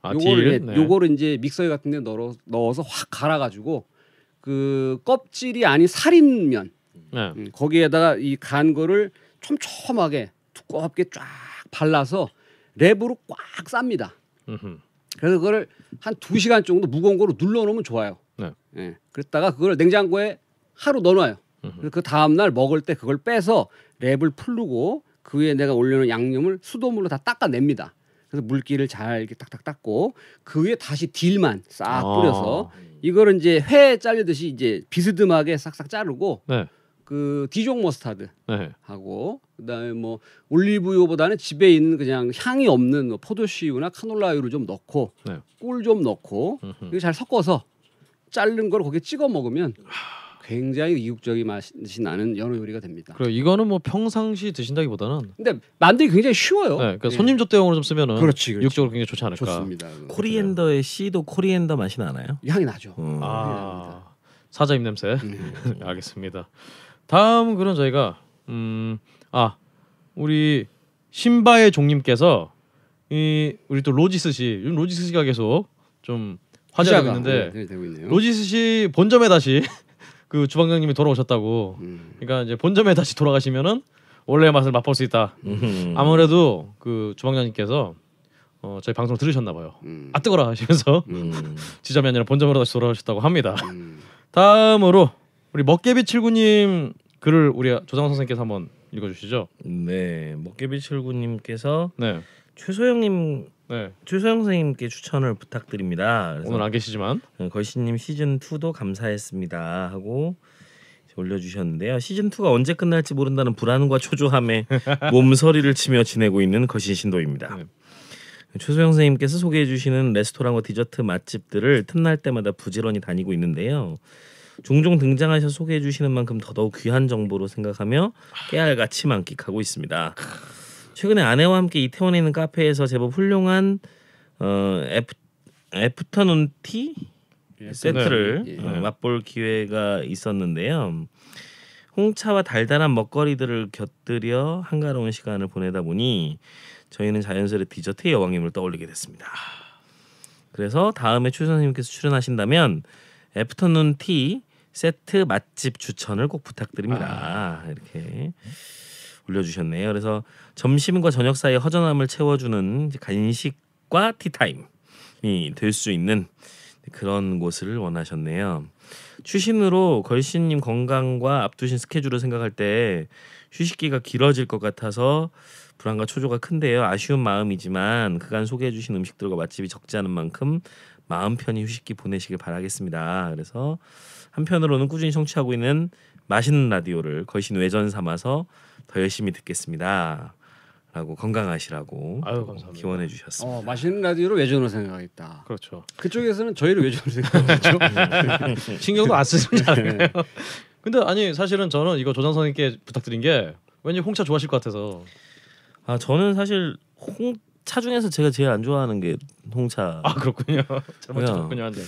아, 요거를 딜? 예, 네. 요거를 이제 믹서기 같은 데 넣어, 넣어서 확 갈아 가지고 그 껍질이 아닌 살인면 네. 음, 거기에다가 이 간 거를 촘촘하게 두껍게 쫙 발라서 랩으로 꽉 쌉니다. 그래서 그걸 한 두 시간 정도 무거운 거로 눌러 놓으면 좋아요. 네. 예. 그랬다가 그걸 냉장고에 하루 넣어놔요. 그 다음 날 먹을 때 그걸 빼서 랩을 풀르고 그 위에 내가 올려놓은 양념을 수돗물로 다 닦아냅니다. 그래서 물기를 잘 이렇게 딱딱 닦고 그 위에 다시 딜만 싹 아. 뿌려서 이거를 이제 회 잘리듯이 이제 비스듬하게 싹싹 자르고 네. 그 디종 머스타드 네. 하고 그다음에 뭐 올리브유보다는 집에 있는 그냥 향이 없는 뭐 포도씨유나 카놀라유를 좀 넣고 네. 꿀좀 넣고 이거 잘 섞어서 자른 걸 거기에 찍어 먹으면. 굉장히 이국적인 맛이 나는 연어 요리가 됩니다. 그래 이거는 뭐 평상시 드신다기보다는 근데 만들기 굉장히 쉬워요. 네, 그러니까 예. 손님조 대용으로 좀 쓰면은 그렇지, 그렇지. 이국적으로 굉장히 좋지 않을까. 좋습니다. 코리앤더의 씨도 예. 코리앤더 맛이 나나요? 향이 나죠. 음. 아 사자입 냄새. 음. 알겠습니다. 다음 그런 저희가 음아 우리 신바의 종님께서 이 우리 또 로지스 씨 로지스 씨가 계속 좀 화제가 있는데 네, 로지스 씨 본점에 다시 그 주방장님이 돌아오셨다고. 음. 그러니까 이제 본점에 다시 돌아가시면은 원래 의 맛을 맛볼 수 있다. 음 아무래도 그 주방장님께서 어, 저희 방송 들으셨나 봐요. 음. 아 뜨거라 하시면서 음. 지점이 아니라 본점으로 다시 돌아오셨다고 합니다. 음. 다음으로 우리 먹개비 칠구님 글을 우리 조상선생께서 한번 읽어주시죠. 네, 먹개비 칠구님께서 네. 최소영님 네. 최소영 선생님께 추천을 부탁드립니다. 오늘 안 계시지만 네, 걸신님 시즌 2도 감사했습니다 하고 올려주셨는데요. 시즌 2가 언제 끝날지 모른다는 불안과 초조함에 몸서리를 치며 지내고 있는 거신 신도입니다. 네. 최소영 선생님께서 소개해 주시는 레스토랑과 디저트 맛집들을 틈날 때마다 부지런히 다니고 있는데요. 종종 등장하셔 소개해 주시는 만큼 더더욱 귀한 정보로 생각하며 깨알같이 만끽하고 있습니다. 최근에 아내와 함께 이태원에 있는 카페에서 제법 훌륭한 어, 애프, 애프터눈 티 예, 세트를 예, 예. 어, 맛볼 기회가 있었는데요. 홍차와 달달한 먹거리들을 곁들여 한가로운 시간을 보내다 보니 저희는 자연스레 디저트의 여왕님을 떠올리게 됐습니다. 그래서 다음에 추 선생님께서 출연하신다면 애프터눈 티 세트 맛집 추천을 꼭 부탁드립니다. 아. 이렇게 올려주셨네요. 그래서 점심과 저녁 사이의 허전함을 채워주는 간식과 티타임이 될 수 있는 그런 곳을 원하셨네요. 추신으로 걸신님 건강과 앞두신 스케줄을 생각할 때 휴식기가 길어질 것 같아서 불안과 초조가 큰데요. 아쉬운 마음이지만 그간 소개해주신 음식들과 맛집이 적지 않은 만큼 마음 편히 휴식기 보내시길 바라겠습니다. 그래서 한편으로는 꾸준히 청취하고 있는 맛있는 라디오를 걸신 외전 삼아서 더 열심히 듣겠습니다. 라고 건강하시라고 아유, 기원해 주셨습니다. 어, 맛있는 라디오로 외전을 생각하다 그렇죠. 그쪽에서는 저희를 외전을 생각하죠. 신경도 안 쓰시는 근데 아니 사실은 저는 이거 조장 선님께 부탁드린 게 왠지 홍차 좋아하실 것 같아서. 아 저는 사실 홍차 중에서 제가 제일 안 좋아하는 게 홍차. 아 그렇군요. 잘못 찾군요 한데.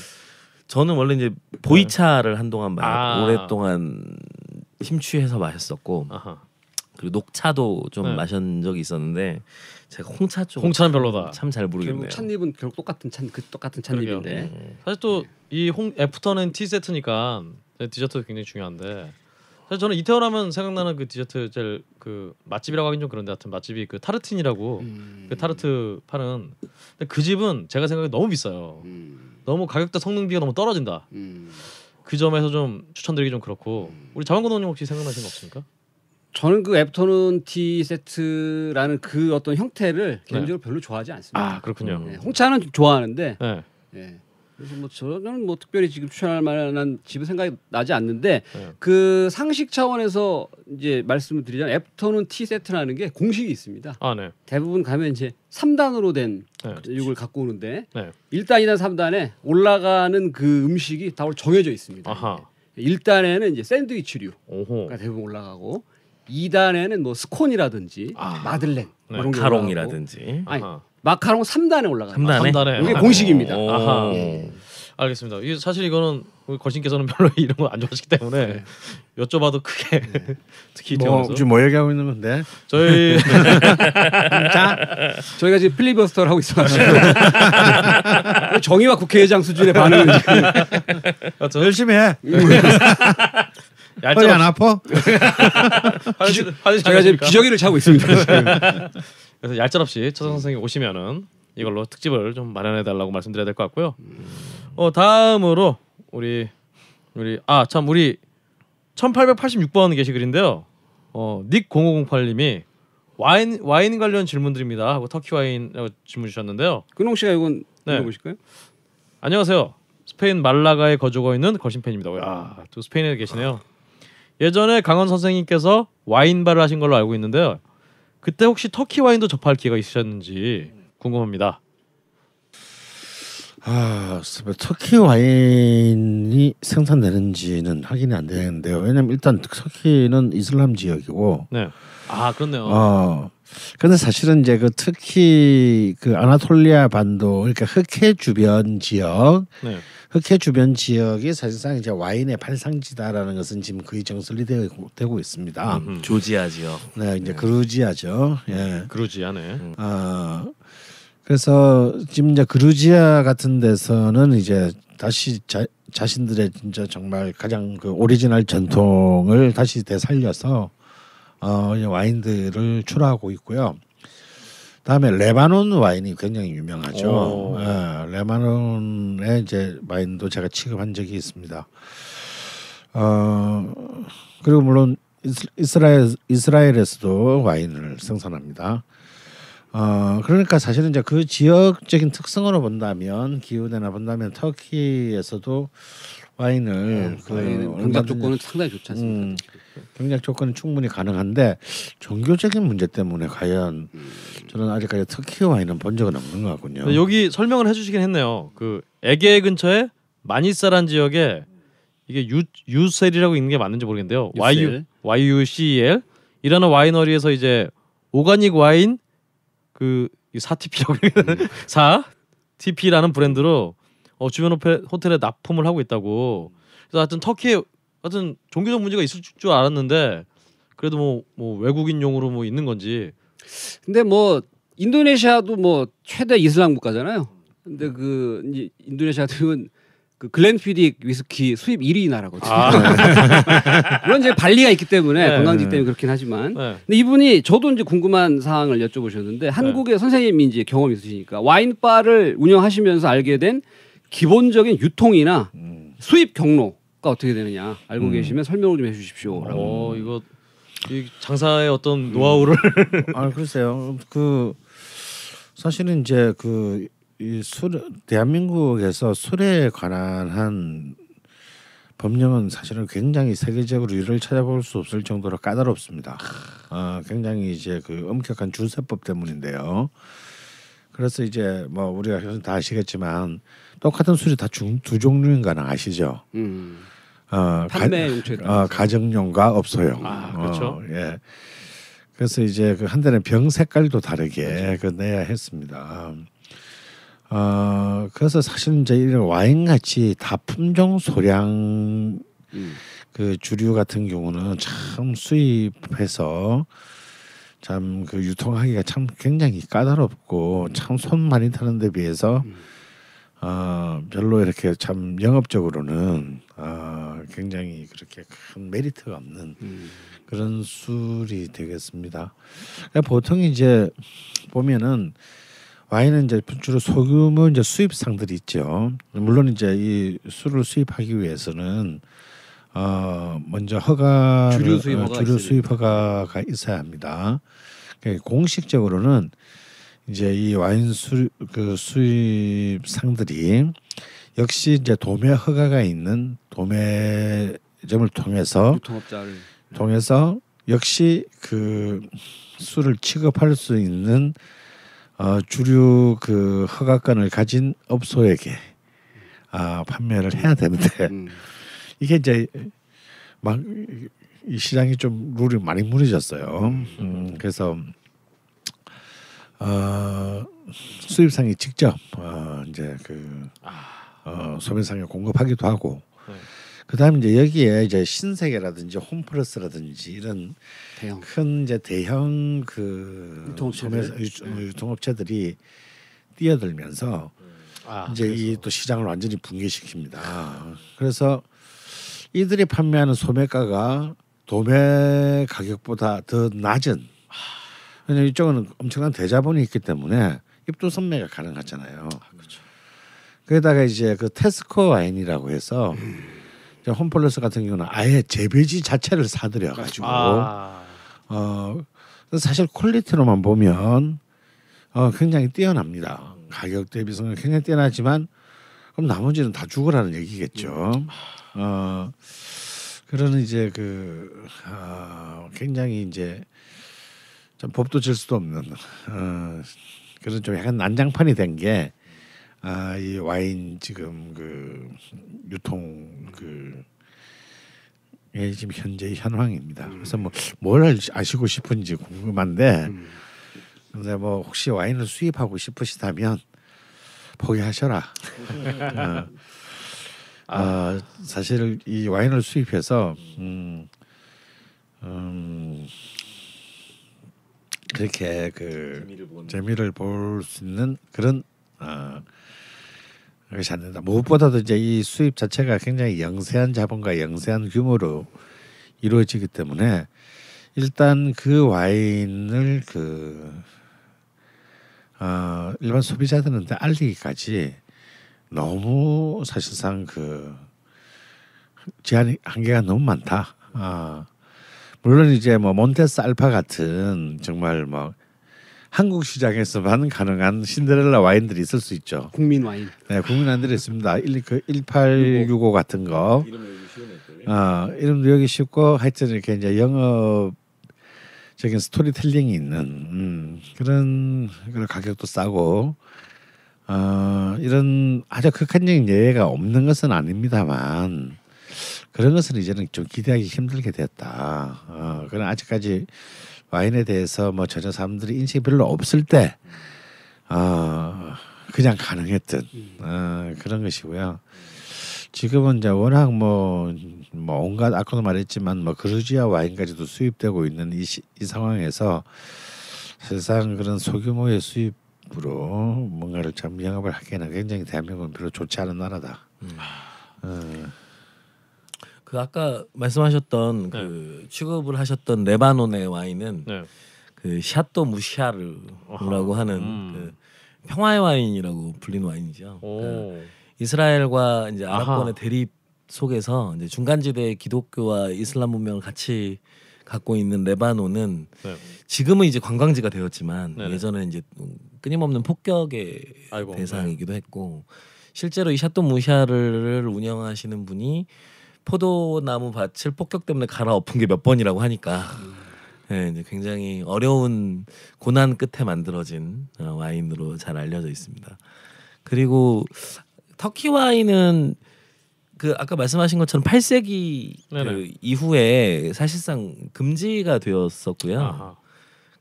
저는 원래 이제 보이차를 한동안 아. 오랫동안 심취해서 마셨었고. 아하. 그리고 녹차도 좀 네. 마신 적이 있었는데 제가 홍차 쪽 홍차는 별로다. 참 잘 모르겠네요. 결국 찻잎은 결국 똑같은 찻그 똑같은 찻잎인데 네. 사실 또 이홍 애프터는 티 세트니까 네, 디저트 굉장히 중요한데 사실 저는 이태원 하면 생각나는 그 디저트 제일 그 맛집이라고 하긴 좀 그런데 하여튼 맛집이 그 타르틴이라고 음. 그 타르트 파는 근데 그 집은 제가 생각에 너무 비싸요. 음. 너무 가격대 성능비가 너무 떨어진다. 음. 그 점에서 좀 추천드리기 좀 그렇고 음. 우리 자원고동님 혹시 생각나시는 거 없습니까? 저는 그 애프터눈 티 세트라는 그 어떤 형태를 네. 개인적으로 별로 좋아하지 않습니다. 아 그렇군요. 네, 홍차는 좋아하는데 네. 네. 그래서 뭐 저는 뭐 특별히 지금 추천할 만한 집은 생각이 나지 않는데 네. 그 상식 차원에서 이제 말씀을 드리자면 애프터눈 티 세트라는 게 공식이 있습니다. 아, 네. 대부분 가면 이제 3단으로 된 육을 네. 갖고 오는데 네. 1단, 2단, 3단에 올라가는 그 음식이 다 정해져 있습니다. 아하. 1단에는 이제 샌드위치류가 대부분 올라가고 2단에는 뭐 스콘이라든지 아. 마들렌 네. 이런 카롱이라든지 아니 마카롱 3단에 올라가요. 3단에? 3단에. 이게 공식입니다. 아하. 예. 알겠습니다. 사실 이거는 우리 걸신께서는 별로 이런 거 안 좋아하시기 때문에 네. 여쭤봐도 크게 네. 특히 뭐 대원에서. 지금 뭐 얘기하고 있는 건데 저희 자 저희가 지금 필리버스터를 하고 있어가지고 네. 정의와 국회의장 수준의 반응을 아, 열심히 해. 허리 안 아파? 화장실, 화 제가 지금 기저귀를 차고 있습니다. 그래서 얄짤없이 처선 선생님 오시면은 이걸로 특집을 좀 마련해 달라고 말씀드려야 될 것 같고요. 음. 어 다음으로 우리 우리 아 참 우리 1886번 게시글인데요. 어닉 0508님이 와인 와인 관련 질문드립니다 하고 터키 와인 질문 주셨는데요. 근홍 씨가 이건 네. 물어보실까요? 안녕하세요. 스페인 말라가에 거주하고 있는 걸신팬입니다. 야, 또 스페인에 계시네요. 예전에 강원 선생님께서 와인바를 하신 걸로 알고 있는데요. 그때 혹시 터키 와인도 접할 기회가 있으셨는지 궁금합니다. 아, 터키 와인이 생산되는지는 확인이 안 되는데요. 왜냐면 일단 터키는 이슬람 지역이고. 네. 아 그렇네요. 어, 근데 사실은 이제 그 특히 그 아나톨리아 반도 그러니까 흑해 주변 지역 네. 흑해 주변 지역이 사실상 이제 와인의 발상지다라는 것은 지금 거의 정설이 되고, 되고 있습니다. 음, 조지아 지 네, 이제 네. 그루지아죠. 예. 그루지아네. 음. 아, 그래서 지금 이제 그루지아 같은 데서는 이제 다시 자, 자신들의 진짜 정말 가장 그 오리지널 전통을 다시 되살려서 어, 와인들을 출하하고 있고요. 다음에 레바논 와인이 굉장히 유명하죠. 예, 레바논의 이제 와인도 제가 취급한 적이 있습니다. 어, 그리고 물론 이스라엘 이스라엘에서도 와인을 생산합니다. 어, 그러니까 사실은 이제 그 지역적인 특성으로 본다면 기후대나 본다면 터키에서도 와인을 네, 그 공장 어, 조건은 상당히 좋지 않습니까? 음, 경제 조건은 충분히 가능한데 종교적인 문제 때문에 과연 저는 아직까지 터키와에는 본 적은 없는 것 같군요. 네, 여기 설명을 해주시긴 했네요. 그 에게 근처에 마니사란 지역에 이게 유, 유셀이라고 있는 게 맞는지 모르겠는데요. YU, YUCEL 이라는 와이너리에서 이제 오가닉 와인 그 4TP라고 음. 4TP라는 브랜드로 어, 주변 호텔에 납품을 하고 있다고. 그래서 하여튼 터키에 하여튼 종교적 문제가 있을 줄 알았는데 그래도 뭐, 뭐 외국인용으로 뭐 있는 건지. 근데 뭐 인도네시아도 뭐 최대 이슬람 국가잖아요. 근데 그 인도네시아 들은그 글렌피딕 위스키 수입 1위 나라거든요. 아, 물론 이제 발리가 있기 때문에 네, 건강지 네. 때문에 그렇긴 하지만. 네. 근데 이분이 저도 이제 궁금한 사항을 여쭤보셨는데 한국의 네. 선생님이 이제 경험 있으시니까 와인 바를 운영하시면서 알게 된 기본적인 유통이나 음. 수입 경로 수가 어떻게 되느냐 알고 음. 계시면 설명을 좀 해주십시오 어, 이거 장사의 어떤 노하우를. 음. 아 글쎄요. 그 사실은 이제 그술 대한민국에서 술에 관한 한 법령은 사실은 굉장히 세계적으로 이를 찾아볼 수 없을 정도로 까다롭습니다. 아, 굉장히 이제 그 엄격한 주세법 때문인데요. 그래서 이제 뭐 우리가 다 아시겠지만 똑같은 술이 다 두 종류인 거는 아시죠? 음. 어, 판매 용체로 어, 가정용과 업소용. 아 어, 그렇죠. 어, 예. 그래서 이제 그 한 달에 병 색깔도 다르게 그렇죠. 그 내야 했습니다. 어, 그래서 사실은 이제 이런 와인 같이 다 품종 소량 음. 그 주류 같은 경우는 참 수입해서 참 그 유통하기가 참 굉장히 까다롭고 참 손 많이 타는 데 비해서 음. 어, 별로 이렇게 참 영업적으로는 어, 굉장히 그렇게 큰 메리트가 없는 음. 그런 술이 되겠습니다. 그러니까 보통 이제 보면은 와인은 이제 주로 소규모 이제 수입상들이 있죠. 물론 이제 이 술을 수입하기 위해서는 어 먼저 허가 주류 수입 어, 허가 주류 수입 허가가 있어야 합니다. 그러니까 공식적으로는 이제 이 와인 수그 수입 상들이 역시 이제 도매 허가가 있는 도매점을 통해서 유통업자를 통해서 역시 그 술을 취급할 수 있는 어, 주류 그 허가권을 가진 업소에게 아, 판매를 해야 되는데 음. 이게 이제 막 이 시장이 좀 룰이 많이 무너졌어요. 음, 음 그래서 어, 수입상이 직접 어, 이제 그 아. 어, 소매상에 공급하기도 하고 네. 그다음에 이제 여기에 이제 신세계라든지 홈플러스라든지 이런 대형. 큰 이제 대형 그 유통업체들. 소매 유, 네. 어, 통업체들이 뛰어들면서 아, 이제 이 또 시장을 완전히 붕괴시킵니다. 그래서 이들이 판매하는 소매가가 도매 가격보다 더 낮은 왜냐면 이쪽은 엄청난 대자본이 있기 때문에 입도 선매가 가능하잖아요. 아, 그렇죠. 거다가 이제 그 테스코 와인이라고 해서 음. 홈플러스 같은 경우는 아예 재배지 자체를 사들여 가지고 아. 어 사실 퀄리티로만 보면 어 굉장히 뛰어납니다. 가격 대비서 굉장히 뛰어나지만 그럼 나머지는 다 죽으라는 얘기겠죠. 음. 어 그런 이제 그 어, 굉장히 이제 좀 법도 질 수도 없는 어, 그래좀 약간 난장판이 된 게 아, 이 와인 지금 그 유통 그 예, 지금 현재 현황입니다. 음. 그래서 뭐 뭘 아시고 싶은지 궁금한데 음. 근데 뭐 혹시 와인을 수입하고 싶으시다면 포기하셔라. 어, 어, 사실 이 와인을 수입해서 음, 음 그렇게 그 재미를 볼 수 있는 그런 어, 그렇지 않는다. 무엇보다도 이제 이 수입 자체가 굉장히 영세한 자본과 영세한 규모로 이루어지기 때문에 일단 그 와인을 그 어, 일반 소비자들한테 알리기까지 너무 사실상 그 제한 한계가 너무 많다. 어, 물론 이제 뭐 몬테스 알파 같은 정말 뭐 한국 시장에서만 가능한 신데렐라 와인들이 있을 수 있죠. 국민 와인. 네, 국민 와인들이 있습니다. 1, 그1865 같은 거. 아, 어, 이름도 여기 쉽고 하여튼 이렇게 이제 영업적인 스토리텔링이 있는 음, 그런 그런 가격도 싸고 어, 이런 아주 극한적인 예외가 없는 것은 아닙니다만 그런 것은 이제는 좀 기대하기 힘들게 됐다. 어, 그런 아직까지 와인에 대해서 뭐 전혀 사람들이 인식이 별로 없을 때 어, 그냥 가능했던 어, 그런 것이고요. 지금은 이제 워낙 뭐, 뭐 온갖 아까도 말했지만 뭐 그루지아 와인까지도 수입되고 있는 이, 시, 이 상황에서 세상 그런 소규모의 수입으로 뭔가를 참 영업을 하기에는 굉장히 대한민국은 별로 좋지 않은 나라다. 음. 어. 그 아까 말씀하셨던 네. 그 취급을 하셨던 레바논의 와인은 네. 그 샤또 무샤르라고 하는 음. 그 평화의 와인이라고 불린 와인이죠. 그러니까 이스라엘과 이제 아랍권의 아하. 대립 속에서 이제 중간지대의 기독교와 이슬람 문명을 같이 갖고 있는 레바논은 네. 지금은 이제 관광지가 되었지만 네네. 예전에 이제 끊임없는 폭격의 아이고, 대상이기도 했고 실제로 이 샤또 무샤르를 운영하시는 분이 포도나무 밭을 폭격 때문에 갈아엎은 게 몇 번이라고 하니까 예, 이제 굉장히 어려운 고난 끝에 만들어진 어, 와인으로 잘 알려져 있습니다. 그리고 터키 와인은 그 아까 말씀하신 것처럼 8세기 그 이후에 사실상 금지가 되었었고요.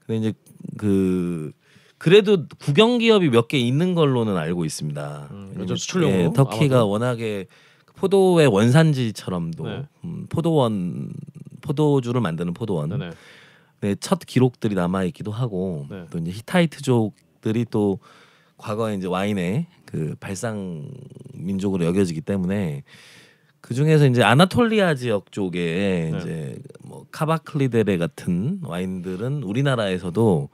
근데 이제 그 그래도 국영 기업이 몇 개 있는 걸로는 알고 있습니다. 음, 왜냐면, 수출용으로? 예, 터키가 아마도. 워낙에 포도의 원산지처럼도 네. 음, 포도원 포도주를 만드는 포도원 네, 네. 네 첫 기록들이 남아 있기도 하고 네. 또 이제 히타이트족들이 또 과거에 이제 와인의 그 발상 민족으로 여겨지기 때문에 그 중에서 이제 아나톨리아 지역 쪽에 네. 이제 뭐 카바클리데레 같은 와인들은 우리나라에서도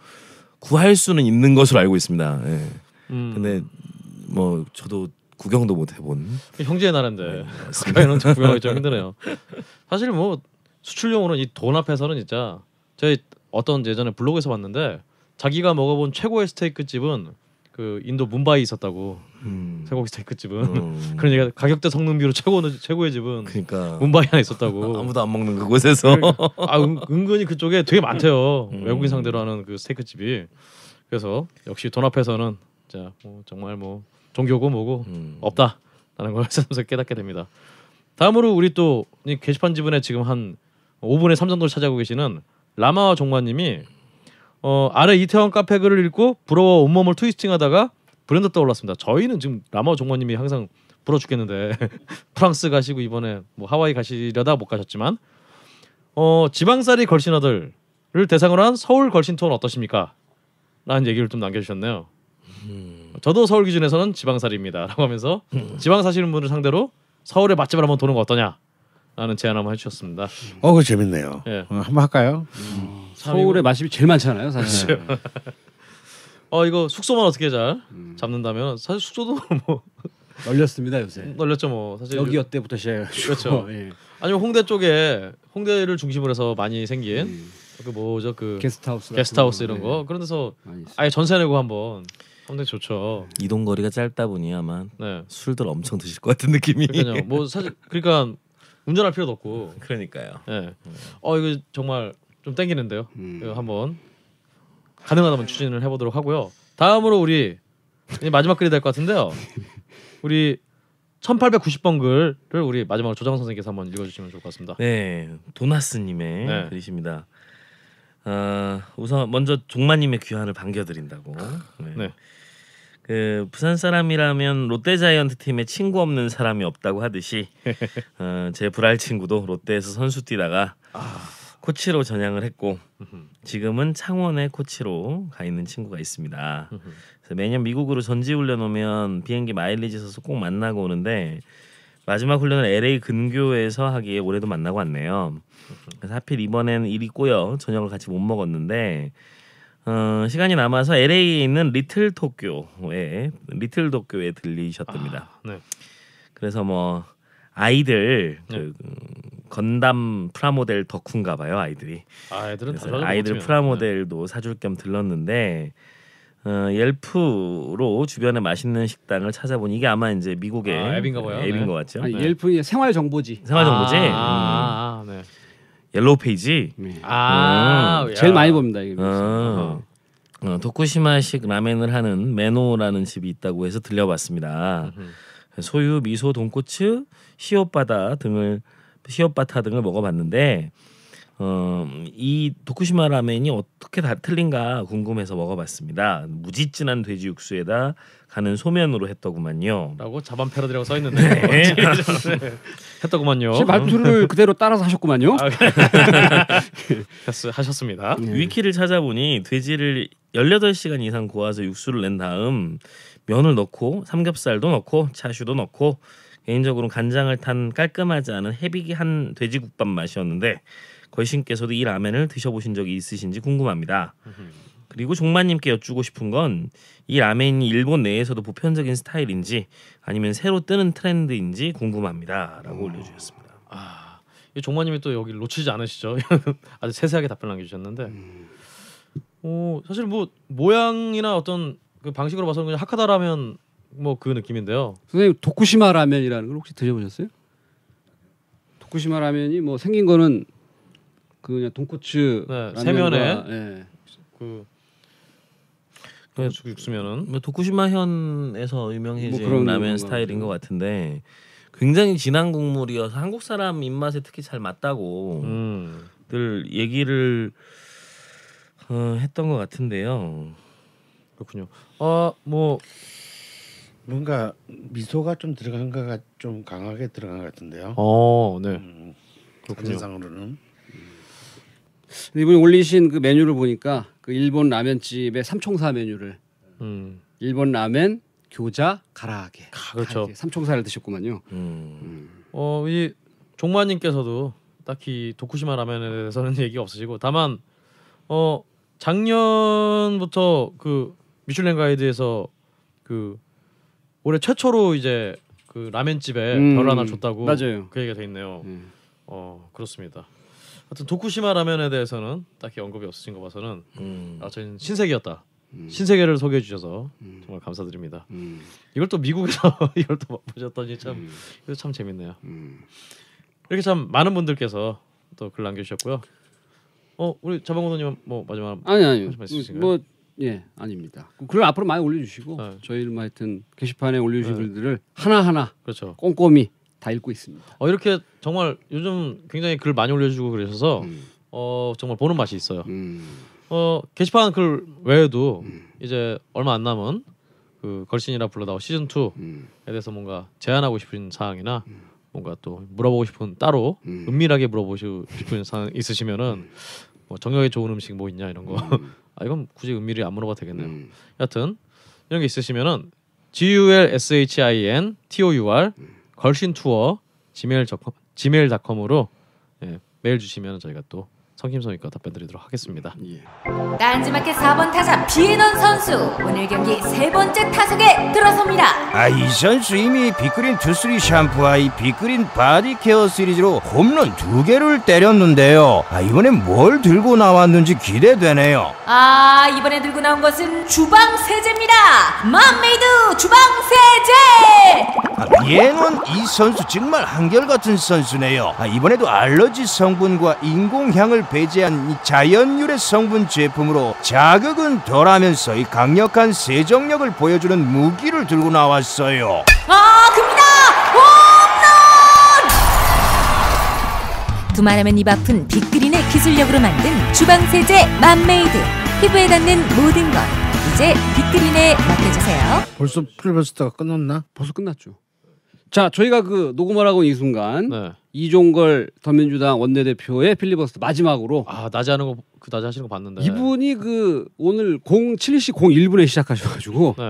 구할 수는 있는 것으로 알고 있습니다. 예. 음. 근데 뭐 저도 구경도 못 해본 형제의 나라인데 스카이는 네, 구경하기 좀 힘드네요. 사실 뭐 수출용으로는 이 돈 앞에서는 진짜 저희 어떤 예전에 블로그에서 봤는데 자기가 먹어본 최고의 스테이크 집은 그 인도 문바이 있었다고 음. 쇠고기 스테이크 집은 음. 그러니까가격대 성능 비로 최고 최고의 집은 그러니까 문바이 하나 있었다고 아무도 안 먹는 그곳에서 그, 아 은, 은근히 그쪽에 되게 많대요 음. 외국인 상대로 하는 그 스테이크 집이 그래서 역시 돈 앞에서는 자뭐 정말 뭐 종교고 뭐고 음. 없다라는 걸 하면서 깨닫게 됩니다. 다음으로 우리 또 게시판 지분에 지금 한 5분의 3 정도를 차지하고 계시는 라마와 종마님이 어, 아래 이태원 카페 글을 읽고 부러워 온몸을 트위스팅하다가 브랜드 떠올랐습니다. 저희는 지금 라마와 종마님이 항상 불어 죽겠는데 프랑스 가시고 이번에 뭐 하와이 가시려다 못 가셨지만 어, 지방살이 걸신 아들을 대상으로 한 서울 걸신 투어는 어떠십니까? 라는 얘기를 좀 남겨주셨네요. 음. 저도 서울 기준에서는 지방살입니다라고 하면서 음. 지방 사시는 분을 상대로 서울의 맛집을 한번 도는 거 어떠냐? 라는 제안 한번 해주셨습니다. 어, 그 재밌네요. 예. 어, 한번 할까요? 음. 음. 서울의 맛집이 제일 많잖아요, 사실. 그렇죠. 어, 이거 숙소만 어떻게 잘 음. 잡는다면 사실 숙소도 뭐 널렸습니다 요새. 널렸죠 뭐 사실 여기 어때부터 시작해 그렇죠. 예. 아니면 홍대 쪽에 홍대를 중심으로 해서 많이 생긴 음. 그 뭐죠 그 게스트하우스 게스트하우스 이런 거 네. 그런 데서 아예 전세 내고 한번 근데 어, 네, 좋죠. 이동 거리가 짧다 보니 아마 네. 술들 엄청 드실 것 같은 느낌이. 그러요뭐 사실 그러니까 운전할 필요도 없고. 그러니까요. 네. 어 이거 정말 좀 땡기는데요. 음. 이거 한번 가능하다면 추진을 해보도록 하고요. 다음으로 우리 마지막 글이 될 것 같은데요. 우리 1890번 글을 우리 마지막으로 조정 선생님께서 한번 읽어주시면 좋을 것 같습니다. 네, 도나스님의 네. 글이십니다. 어, 우선 먼저 종마님의 귀환을 반겨드린다고. 네. 네. 그 부산 사람이라면 롯데 자이언트 팀에 친구 없는 사람이 없다고 하듯이 어, 제 불알 친구도 롯데에서 선수 뛰다가 아... 코치로 전향을 했고 지금은 창원에 코치로 가 있는 친구가 있습니다. 그래서 매년 미국으로 전지 훈련 오면 비행기 마일리지 써서 꼭 만나고 오는데 마지막 훈련을 LA 근교에서 하기에 올해도 만나고 왔네요. 그래서 하필 이번엔 일이 꼬여 저녁을 같이 못 먹었는데 어, 시간이 남아서 LA에 있는 리틀 도쿄에 리틀 도쿄에 들리셨답니다. 아, 네. 그래서 뭐 아이들 네. 그 음, 건담 프라모델 덕후인가 봐요 아이들이. 아, 이들은 아이들 프라모델도 네. 사줄 겸 들렀는데 어, 옐프로 주변에 맛있는 식당을 찾아보니 이게 아마 이제 미국의 아, 앱인가 봐요. 앱인 네. 것 같죠. 아, 네. 옐프의 생활 정보지. 생활 정보지. 아, 음. 아, 아 네. 옐로우 페이지. 네. 아, 음. 제일 많이 봅니다. 이게 어. 어, 도쿠시마식 라멘을 하는 메노라는 집이 있다고 해서 들려봤습니다. 으 소유, 미소, 돈코츠, 시오바다 등을 시오바타 등을 먹어봤는데 음, 이 도쿠시마 라멘이 어떻게 다 틀린가 궁금해서 먹어봤습니다. 무지 진한 돼지 육수에다 가는 소면으로 했더구만요. 라고 자반패러디라고 써있는데 네. 네. 했더구만요. 제 말투를 음. 그대로 따라서 하셨구만요. 아, 네. 하셨습니다. 네. 위키를 찾아보니 돼지를 18시간 이상 구아서 육수를 낸 다음 면을 넣고 삼겹살도 넣고 차슈도 넣고 개인적으로 간장을 탄 깔끔하지 않은 헤비기한 돼지국밥 맛이었는데 걸신께서도 이 라면을 드셔보신 적이 있으신지 궁금합니다. 그리고 종마님께 여쭈고 싶은 건 이 라멘이 일본 내에서도 보편적인 스타일인지 아니면 새로 뜨는 트렌드인지 궁금합니다라고 올려주셨습니다. 아, 이 종마님이 또 여기 놓치지 않으시죠? 아주 세세하게 답변 남겨주셨는데, 음. 어, 사실 뭐 모양이나 어떤 그 방식으로 봐서는 그냥 하카다 라면 뭐 그 느낌인데요. 선생님 도쿠시마 라면이라는 걸 혹시 드셔보셨어요? 도쿠시마 라면이 뭐 생긴 거는 그 그냥 돈코츠 네, 세면에 예. 그 네. 그 돈코츠 육수면은 뭐 도쿠시마현에서 유명해진 뭐 라면 스타일인 것 같은데 굉장히 진한 국물이어서 한국 사람 입맛에 특히 잘 맞다고 음. 늘 얘기를 어, 했던 것 같은데요. 그렇군요. 어뭐 뭔가 미소가 좀 들어간 거가 좀 강하게 들어간 것 같은데요. 어, 네. 음, 그렇군요. 상으로는 이분이 올리신 그 메뉴를 보니까 그 일본 라면집의 삼총사 메뉴를 음. 일본 라멘, 교자, 가라하게 아, 그렇죠. 가라아게. 삼총사를 드셨구만요. 음. 음. 어, 이 종마님께서도 딱히 도쿠시마 라면에 대해서는 얘기 가 없으시고 다만 어 작년부터 그 미슐랭 가이드에서 그 올해 최초로 이제 그 라면집에 음, 별 하나 줬다고 맞아요. 그 얘기가 돼 있네요. 음. 어 그렇습니다. 하여튼 도쿠시마 라면에 대해서는 딱히 언급이 없으신 거 봐서는 음. 아 저희는 신세계였다. 음. 신세계를 소개해 주셔서 음. 정말 감사드립니다. 음. 이걸 또 미국에서 이걸 또보셨다니참 음. 이거 참 재밌네요. 음. 이렇게 참 많은 분들께서 또 글 남겨주셨고요. 어 우리 자방고도님 뭐 마지막 아니 아니 뭐예 아닙니다. 그걸 앞으로 많이 올려주시고 네. 저희는 뭐 하여튼 게시판에 올려주신 네. 글들을 하나 하나 그렇죠. 꼼꼼히 다 읽고 있습니다. 어, 이렇게 정말 요즘 굉장히 글 많이 올려주고 그러셔서 음. 어, 정말 보는 맛이 있어요. 음. 어, 게시판 글 외에도 음. 이제 얼마 안 남은 그 걸신이라 불러다오 시즌 2에 음. 대해서 뭔가 제안하고 싶은 사항이나 음. 뭔가 또 물어보고 싶은 따로 음. 은밀하게 물어보시고 싶은 사항 있으시면은 뭐 정력에 좋은 음식 뭐 있냐 이런 거. 아 이건 굳이 은밀히 안 물어봐도 되겠네요. 여튼 이런 게 있으시면은 G U L S H I N T O U R 걸신 투어 지메일 닷컴으로 예, 메일 주시면 저희가 또 성심성의껏 답변드리도록 하겠습니다. 예. 딴지마켓 4번 타자 비에넌 선수 오늘 경기 세 번째 타석에 들어섭니다. 아이 선수 이미 빅그린 투쓰리 샴푸와 이 빅그린 바디 케어 시리즈로 홈런 두 개를 때렸는데요. 아 이번엔 뭘 들고 나왔는지 기대되네요. 아 이번에 들고 나온 것은 주방 세제입니다. 맘메이드 주방 세제. 아, 비에넌 이 선수 정말 한결같은 선수네요. 아 이번에도 알러지 성분과 인공향을 배제한 자연 유래 성분 제품으로 자극은 덜하면서 이 강력한 세정력을 보여주는 무기를 들고 나왔어요. 아, 큽니다. 홈런! 두말하면 입 아픈 빅그린의 기술력으로 만든 주방 세제 맘메이드 피부에 닿는 모든 것 이제 빅그린에 맡겨주세요. 벌써 필베스터가 끝났나? 벌써 끝났죠. 자, 저희가 그 녹음을 하고 이 순간 네. 이종걸 더민주당 원내대표의 필리버스터 마지막으로 아 낮에 하는 거그 낮에 하시는 거 봤는데 이분이 그 오늘 07시 01분에 시작하셔가지고 네.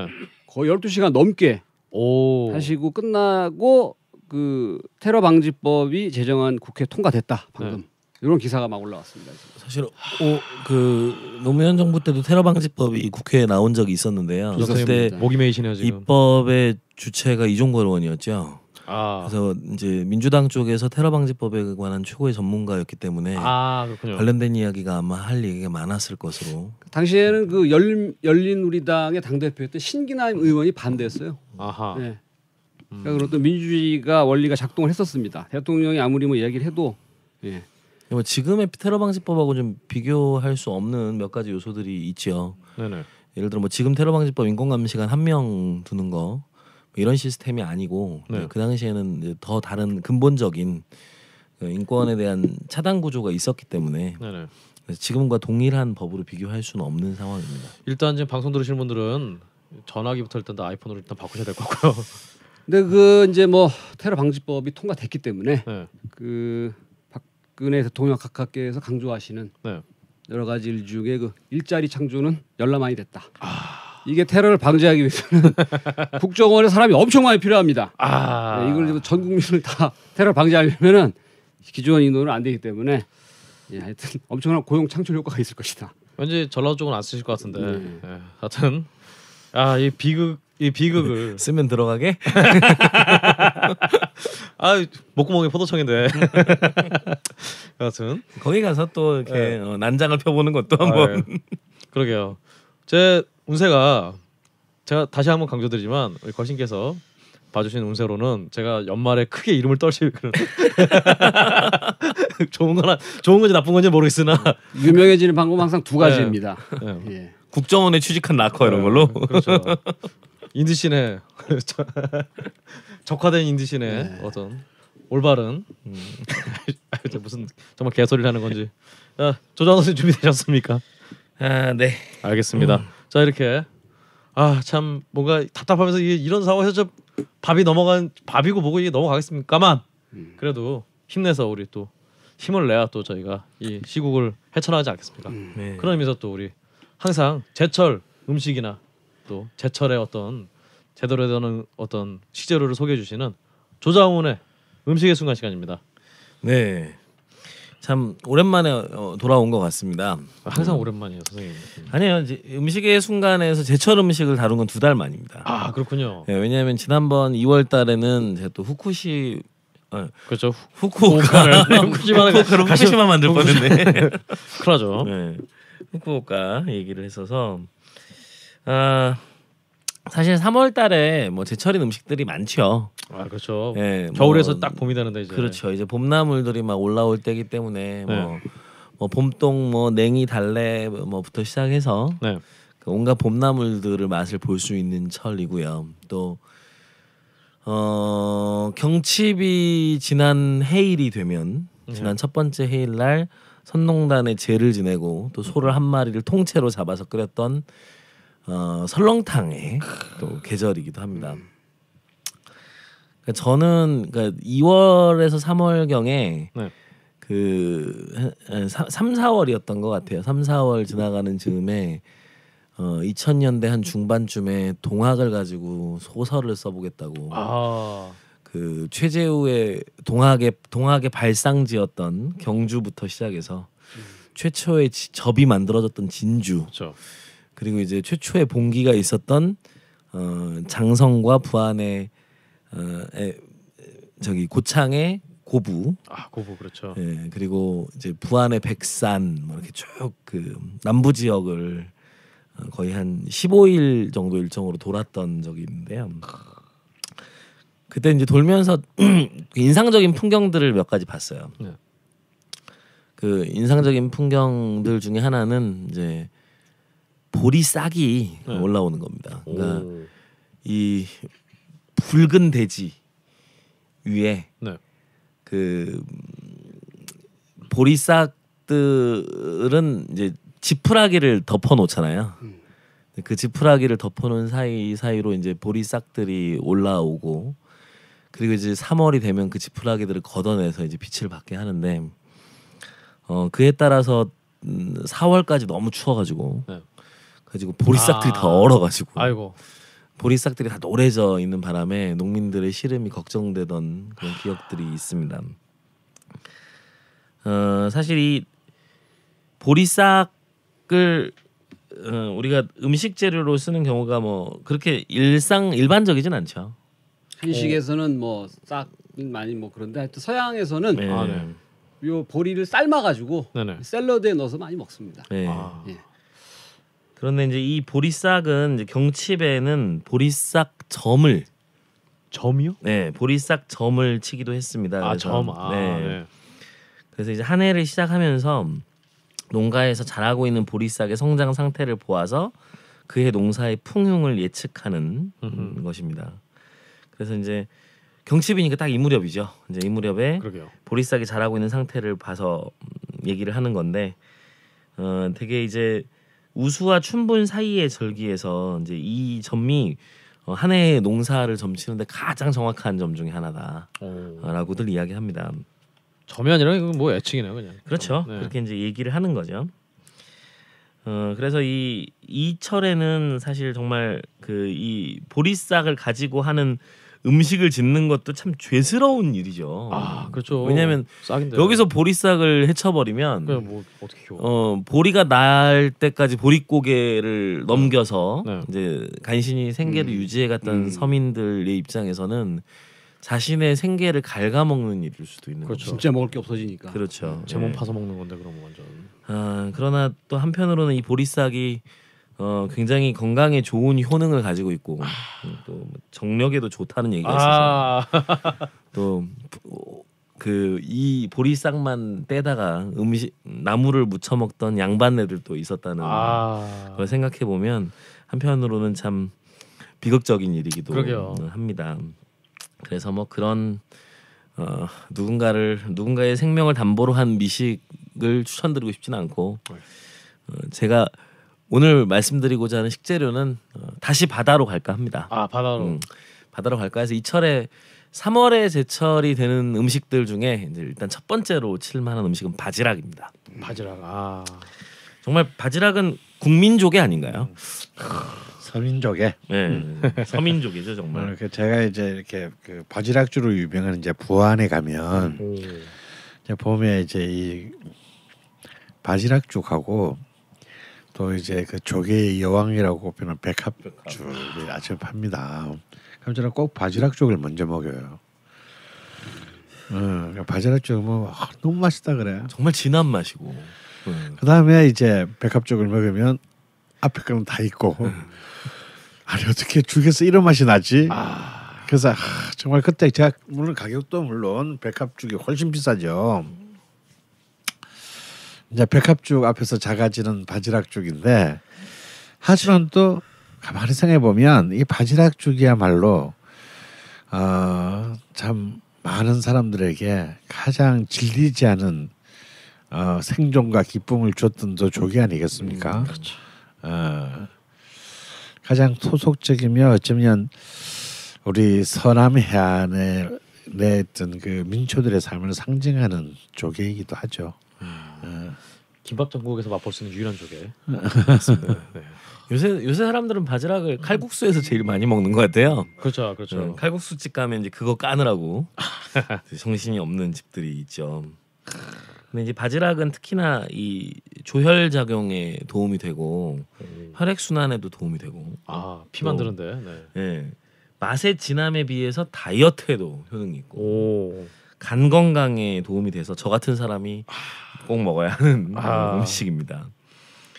거의 12시간 넘게 오. 하시고 끝나고 그 테러 방지법이 제정한 국회 통과됐다 방금 네. 이런 기사가 막 올라왔습니다. 지금. 사실 오그 노무현 정부 때도 테러 방지법이 국회에 나온 적이 있었는데요. 그때 목이 메이시네요 지금. 입법의 주체가 이종걸 의원이었죠. 아. 그래서 이제 민주당 쪽에서 테러 방지법에 관한 최고의 전문가였기 때문에 아, 관련된 이야기가 아마 할 얘기가 많았을 것으로. 당시에는 그 열린, 열린 우리당의 당 대표였던 신기남 의원이 반대했어요. 아하. 네. 음. 그러니까 그또 민주주의가 원리가 작동을 했었습니다. 대통령이 아무리 뭐 이야기를 해도 예. 예. 뭐 지금의 테러 방지법하고 좀 비교할 수 없는 몇 가지 요소들이 있죠. 네네. 예를 들어 뭐 지금 테러 방지법 인권 감시관 한 명 두는 거 이런 시스템이 아니고 네. 그 당시에는 더 다른 근본적인 그 인권에 대한 차단 구조가 있었기 때문에 네네. 지금과 동일한 법으로 비교할 수는 없는 상황입니다. 일단 지금 방송 들으시 분들은 전화기부터 일단 다 아이폰으로 일단 바꾸셔야 될 것 같고요. 근데 그 이제 뭐 테러 방지법이 통과됐기 때문에 네. 그 박근혜 대통령 각하께서 강조하시는 네. 여러 가지 일 중에 그 일자리 창조는 열나 많이 됐다. 아... 이게 테러를 방지하기 위해서는 국정원에 사람이 엄청 많이 필요합니다. 아. 네, 이걸 전 국민을 다 테러 방지하려면은 기존 인원은 안 되기 때문에 예, 하여튼 엄청난 고용 창출 효과가 있을 것이다. 왠지 전라 쪽은 안 쓰실 것 같은데. 네. 예, 하여튼 아이 비극 이 비극을 쓰면 들어가게. 아 목구멍이 포도청인데. 하여튼 거기 가서 또 이렇게 예. 어, 난장을 펴보는 것도 한번. 아, 예. 그러게요. 제 운세가 제가 다시 한번 강조드리지만 우리 거신께서 봐주신 운세로는 제가 연말에 크게 이름을 떨칠 그런 좋은 거나 좋은 건지 나쁜 건지 모르겠으나 유명해지는 방법 항상 두 네. 가지입니다. 네. 네. 예. 국정원에 취직한 낙커 이런 네. 걸로 그렇죠. 인디신의 적화된 인디신의 네. 어떤 올바른 음. 무슨 정말 개소리를 하는 건지 아, 조정선 준비되셨습니까? 아 네. 알겠습니다. 음. 자 이렇게 아 참 뭔가 답답하면서 이런 상황에서 좀 밥이 넘어간 밥이고 뭐고 이게 넘어가겠습니까만 음. 그래도 힘내서 우리 또 힘을 내야 또 저희가 이 시국을 헤쳐나가지 않겠습니까? 음. 네. 그런 의미에서 또 우리 항상 제철 음식이나 또 제철의 어떤 제대로 되는 어떤 식재료를 소개해 주시는 조자훈의 음식의 순간 시간입니다. 네. 참 오랜만에 어, 돌아온 것 같습니다. 항상 오랜만이에요, 선생님. 아니에요. 음식의 순간에서 제철 음식을 다룬 건 두 달 만입니다. 아 그렇군요. 네, 왜냐하면 지난번 2월달에는 제가 또 후쿠시 아, 그렇죠. 후쿠오카후쿠시마후쿠시마 네, 만들 뻔했네. 큰일죠 네, 후쿠오카 얘기를 했어서 아. 사실 3월 달에 뭐 제철인 음식들이 많죠. 아 그렇죠. 예, 겨울에서 뭐, 딱 봄이 되는데 이제. 그렇죠. 이제 봄나물들이 막 올라올 때기 때문에 뭐 네. 뭐, 봄동 뭐 냉이 달래 뭐부터 시작해서 네. 그 온갖 봄나물들을 맛을 볼 수 있는 철이고요. 또 어, 경칩이 지난 해일이 되면 네. 지난 첫 번째 해일 날선농단에 제를 지내고 또 소를 한 마리를 통째로 잡아서 끓였던 어, 설렁탕의 또 계절이기도 합니다. 그러니까 저는 그러니까 2월에서 3월 경에 네. 그 3, 4월이었던 것 같아요. 3, 4월 지나가는 즈음에 어, 2000년대 한 중반쯤에 동학을 가지고 소설을 써보겠다고 아. 그 최재우의 동학의 동학의 발상지였던 경주부터 시작해서 음. 최초의 지, 접이 만들어졌던 진주 그렇죠. 그리고 이제 최초의 봉기가 있었던 어, 장성과 부안의 어, 에, 저기 고창의 고부. 아 고부 그렇죠. 예 그리고 이제 부안의 백산 뭐 이렇게 쭉 그 남부 지역을 어, 거의 한 15일 정도 일정으로 돌았던 적이 있는데요. 그때 이제 돌면서 그 인상적인 풍경들을 몇 가지 봤어요. 네. 그 인상적인 풍경들 중에 하나는 이제 보리 싹이 네. 올라오는 겁니다. 그러니까 이 붉은 돼지 위에 네. 그 보리 싹들은 이제 지푸라기를 덮어 놓잖아요. 음. 그 지푸라기를 덮어놓은 사이 사이로 이제 보리 싹들이 올라오고 그리고 이제 3월이 되면 그 지푸라기들을 걷어내서 이제 빛을 받게 하는데 어 그에 따라서 음, 4월까지 너무 추워가지고 네. 가지고 보리싹들이 아. 다 얼어가지고 아이고. 보리싹들이 다 노래져 있는 바람에 농민들의 시름이 걱정되던 그런 기억들이 있습니다. 어, 사실 이 보리싹을 어, 우리가 음식 재료로 쓰는 경우가 뭐 그렇게 일상 일반적이진 않죠. 한식에서는 뭐 싹 많이 뭐 그런데 하여튼 서양에서는 네. 아, 네. 요 보리를 삶아가지고 네네. 샐러드에 넣어서 많이 먹습니다. 네. 아. 예. 그런데 이제 이 보리싹은 이제 경칩에는 보리싹 점을 점이요? 네, 보리싹 점을 치기도 했습니다. 아 점. 아, 네. 네. 그래서 이제 한 해를 시작하면서 농가에서 자라고 있는 보리싹의 성장 상태를 보아서 그해 농사의 풍흉을 예측하는 음흠. 것입니다. 그래서 이제 경칩이니까 딱 이 무렵이죠. 이제 이 무렵에 그러게요. 보리싹이 자라고 있는 상태를 봐서 얘기를 하는 건데 어, 되게 이제 우수와 춘분 사이의 절기에서 이제 이 점이 어, 한 해의 농사를 점치는데 가장 정확한 점 중에 하나다라고들 이야기합니다. 점이 라 이건 뭐 예측이네요, 그냥. 그렇죠. 네. 그렇게 이제 얘기를 하는 거죠. 어 그래서 이 이철에는 사실 정말 그 이 보리싹을 가지고 하는 음식을 짓는 것도 참 죄스러운 일이죠. 아 그렇죠. 왜냐하면 여기서 보리싹을 해쳐버리면 그냥 뭐 어떻게 어 보리가 날 때까지 보릿고개를 네. 넘겨서 네. 이제 간신히 생계를 음. 유지해갔던 음. 서민들의 입장에서는 자신의 생계를 갉아먹는 일일 수도 있는 그렇죠. 거죠. 진짜 먹을 게 없어지니까. 그렇죠. 제몸 예. 파서 먹는 건데 그럼 완전. 아 그러나 또 한편으로는 이 보리싹이 어 굉장히 건강에 좋은 효능을 가지고 있고 아. 음, 또 뭐 정력에도 좋다는 얘기가 아. 있어서 또 그 이 보리싹만 떼다가 음식 나무를 무쳐 먹던 양반 네들도 있었다는 아. 걸 생각해 보면 한편으로는 참 비극적인 일이기도 그러게요. 합니다. 그래서 뭐 그런 어, 누군가를 누군가의 생명을 담보로 한 미식을 추천드리고 싶지는 않고 네. 어, 제가 오늘 말씀드리고자 하는 식재료는 어, 다시 바다로 갈까 합니다. 아 바다로 음, 바다로 갈까 해서 이 철에 3월에 제철이 되는 음식들 중에 이제 일단 첫 번째로 칠만한 음식은 바지락입니다. 바지락 아 정말 바지락은 국민족의 아닌가요? 음. 서민족의 네, 서민족이죠 정말. 이렇게 음, 그 제가 이제 이렇게 그 바지락주로 유명한 이제 부안에 가면 음. 이제 봄에 이제 이 바지락죽하고 또 이제 그 조개의 여왕이라고 꼽히는 백합죽을 아침에 팝니다. 그럼 저는 꼭바지락쪽을 먼저 먹여요. 응, 어, 음, 그러니까 바지락죽 뭐 아, 너무 맛있다 그래. 정말 진한 맛이고. 음. 네. 그 다음에 이제 백합죽을 먹으면 앞에 거는 다 있고 음. 아니 어떻게 죽에서 이런 맛이 나지? 아. 그래서 아, 정말 그때 제가 물론 가격도 물론 백합죽이 훨씬 비싸죠. 이제 백합쪽 앞에서 작아지는 바지락쪽인데 하지만 또 가만히 생각해 보면 이바지락쪽이야말로 어, 참 많은 사람들에게 가장 질리지 않은 어, 생존과 기쁨을 줬던 저 조개 아니겠습니까? 음, 그렇죠. 어, 가장 소속적이며 어쩌면 우리 서남 해안에내어던그 민초들의 삶을 상징하는 조개이기도 하죠. 예. 김밥 전국에서 맛볼 수 있는 유일한 조개. 네. 요새 요새 사람들은 바지락을 칼국수에서 제일 많이 먹는 것 같아요. 그렇죠, 그렇죠. 네, 칼국수 집 가면 이제 그거 까느라고 정신이 없는 집들이 있죠. 근데 이제 바지락은 특히나 이 조혈 작용에 도움이 되고 음. 혈액 순환에도 도움이 되고. 아, 피 만드는데. 뭐, 네. 네. 맛의 진함에 비해서 다이어트에도 효능이 있고. 오. 간 건강에 도움이 돼서 저 같은 사람이 꼭 먹어야 하는 아. 음식입니다.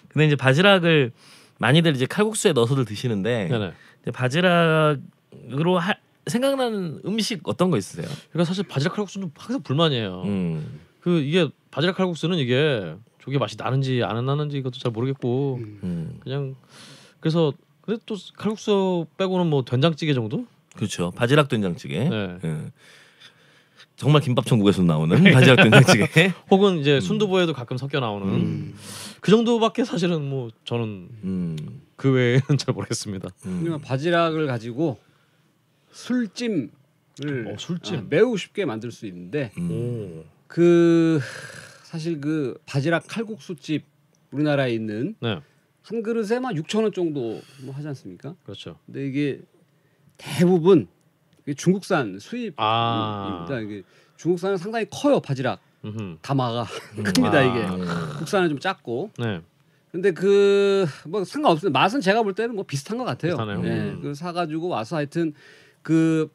근데 이제 바지락을 많이들 이제 칼국수에 넣어서들 드시는데 네, 네. 바지락으로 하, 생각나는 음식 어떤 거 있으세요? 그러니까 사실 바지락 칼국수는 항상 불만이에요. 음. 그 이게 바지락 칼국수는 이게 조개 맛이 나는지 안 나는지 이것도 잘 모르겠고 음. 음. 그냥 그래서 근데 또 칼국수 빼고는 뭐 된장찌개 정도? 그렇죠. 바지락 된장찌개. 네. 네. 정말 김밥 천국에서 나오는 바지락 된장찌개 혹은 이제 순두부에도 가끔 섞여 나오는 음. 그 정도밖에 사실은 뭐 저는 음. 그 외에는 잘 모르겠습니다. 음. 바지락을 가지고 술찜을 어, 술찜 아, 매우 쉽게 만들 수 있는데 음. 그 사실 그 바지락 칼국수집 우리나라에 있는 네. 한 그릇에 만 6천 원 정도 뭐 하지 않습니까? 그렇죠. 근데 이게 대부분 중국산 수입입니다. 아. 이게 중국산은 상당히 커요 바지락 음흠. 다마가 음. 큽니다 아. 이게 국산은 좀 작고. 네. 근데 그뭐 상관없어요. 맛은 제가 볼 때는 뭐 비슷한 것 같아요. 비슷하네요. 네, 그 사가지고 와서 하여튼 그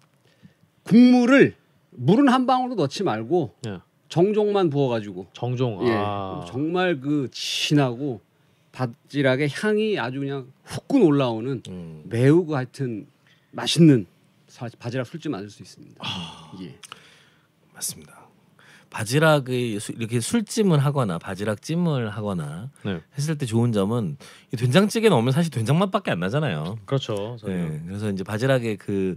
국물을 물은 한 방울도 넣지 말고 예. 정종만 부어가지고 정종 예. 아. 정말 그 진하고 바지락의 향이 아주 그냥 후끈 올라오는 음. 매우그 하여튼 맛있는 바지락 술집 만들 수 있습니다. 아, 예. 맞습니다. 바지락의 수, 이렇게 술찜을 하거나 바지락 찜을 하거나 네. 했을 때 좋은 점은 된장찌개 넣으면 사실 된장 맛밖에 안 나잖아요. 그렇죠. 네, 그래서 이제 바지락의 그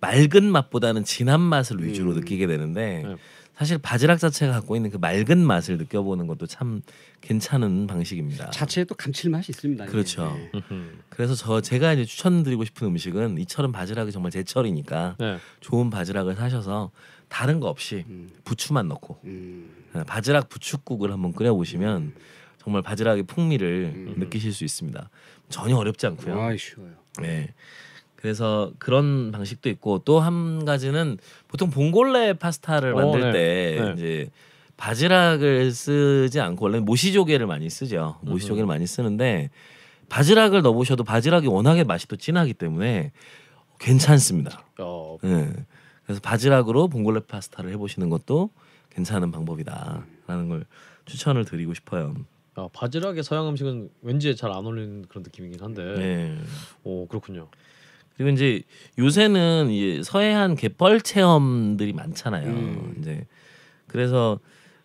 맑은 맛보다는 진한 맛을 위주로 음. 느끼게 되는데 네. 사실 바지락 자체가 갖고 있는 그 맑은 맛을 느껴보는 것도 참 괜찮은 방식입니다. 자체에 또 감칠맛이 있습니다. 그렇죠. 네. 그래서 저 제가 이제 추천드리고 싶은 음식은 이처럼 바지락이 정말 제철이니까 네. 좋은 바지락을 사셔서 다른 거 없이 음. 부추만 넣고 음. 네, 바지락 부추국을 한번 끓여보시면 음. 정말 바지락의 풍미를 음. 느끼실 수 있습니다. 전혀 어렵지 않고요. 아, 쉬워요. 네. 그래서 그런 방식도 있고 또 한 가지는 보통 봉골레 파스타를 어, 만들 오, 네. 때 네. 이제 바지락을 쓰지 않고 원래 모시조개를 많이 쓰죠. 모시조개를 많이 쓰는데 바지락을 넣어보셔도 바지락이 워낙에 맛이 또 진하기 때문에 괜찮습니다. 어. 네. 그래서 바지락으로 봉골레 파스타를 해보시는 것도 괜찮은 방법이다라는 걸 추천을 드리고 싶어요. 아, 바지락의 서양 음식은 왠지 잘 안 어울리는 그런 느낌이긴 한데. 네. 오 그렇군요. 그리고 이제 요새는 이제 서해안 갯벌 체험들이 많잖아요. 음. 이제 그래서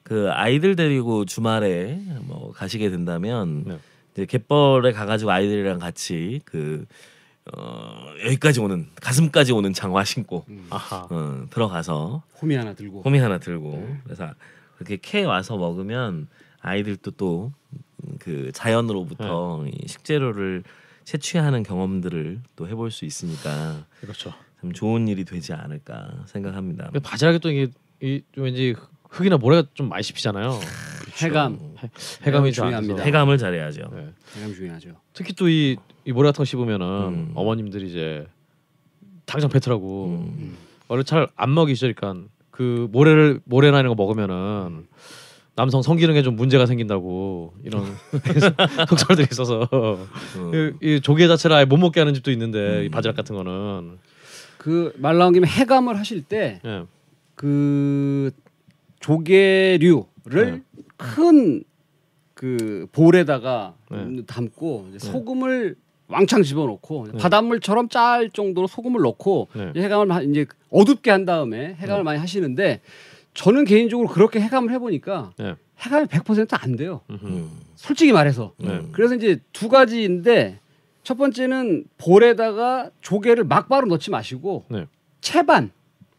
그 아이들 데리고 주말에 뭐 가시게 된다면 네. 이제 갯벌에 가가지고 아이들이랑 같이 그 어, 여기까지 오는 가슴까지 오는 장화 신고 음. 어, 들어가서 호미 하나 들고 호미 하나 들고 네. 그래서 그렇게 캐 와서 먹으면 아이들도 또 그 자연으로부터 네. 식재료를 채취하는 경험들을 또 해볼 수 있으니까 그렇죠. 참 좋은 일이 되지 않을까 생각합니다. 바지락이 또 이게 이좀 왠지 흙이나 모래가 좀 많이 씹히잖아요. 그렇죠. 해감 해감이 중요합니다. 해감을 잘해야죠. 네. 해감 중요하죠. 특히 또이이 모래 같은 거 씹으면은 음. 어머님들이 이제 당장 뱉으라고 음. 음. 원래 잘 안 먹이시니까 그 모래를 모래나 이런 거 먹으면은 음. 남성 성기능에 좀 문제가 생긴다고 이런 속설들이 있어서 음. 이, 이, 조개 자체를 아예 못 먹게 하는 집도 있는데 음. 바지락 같은 거는 그 말 나온 김에 해감을 하실 때그 예. 네. 조개류를 네. 예. 큰그 볼에다가 네. 담고 소금을 왕창 집어넣고 네. 바닷물처럼 짤 정도로 소금을 넣고 네. 해감을 이제 어둡게 한 다음에 해감을 네. 많이 하시는데 저는 개인적으로 그렇게 해감을 해보니까 네. 해감이 100%안 돼요. 음흠. 솔직히 말해서. 네. 네. 그래서 이제 두 가지인데 첫 번째는 볼에다가 조개를 막바로 넣지 마시고 네. 채반.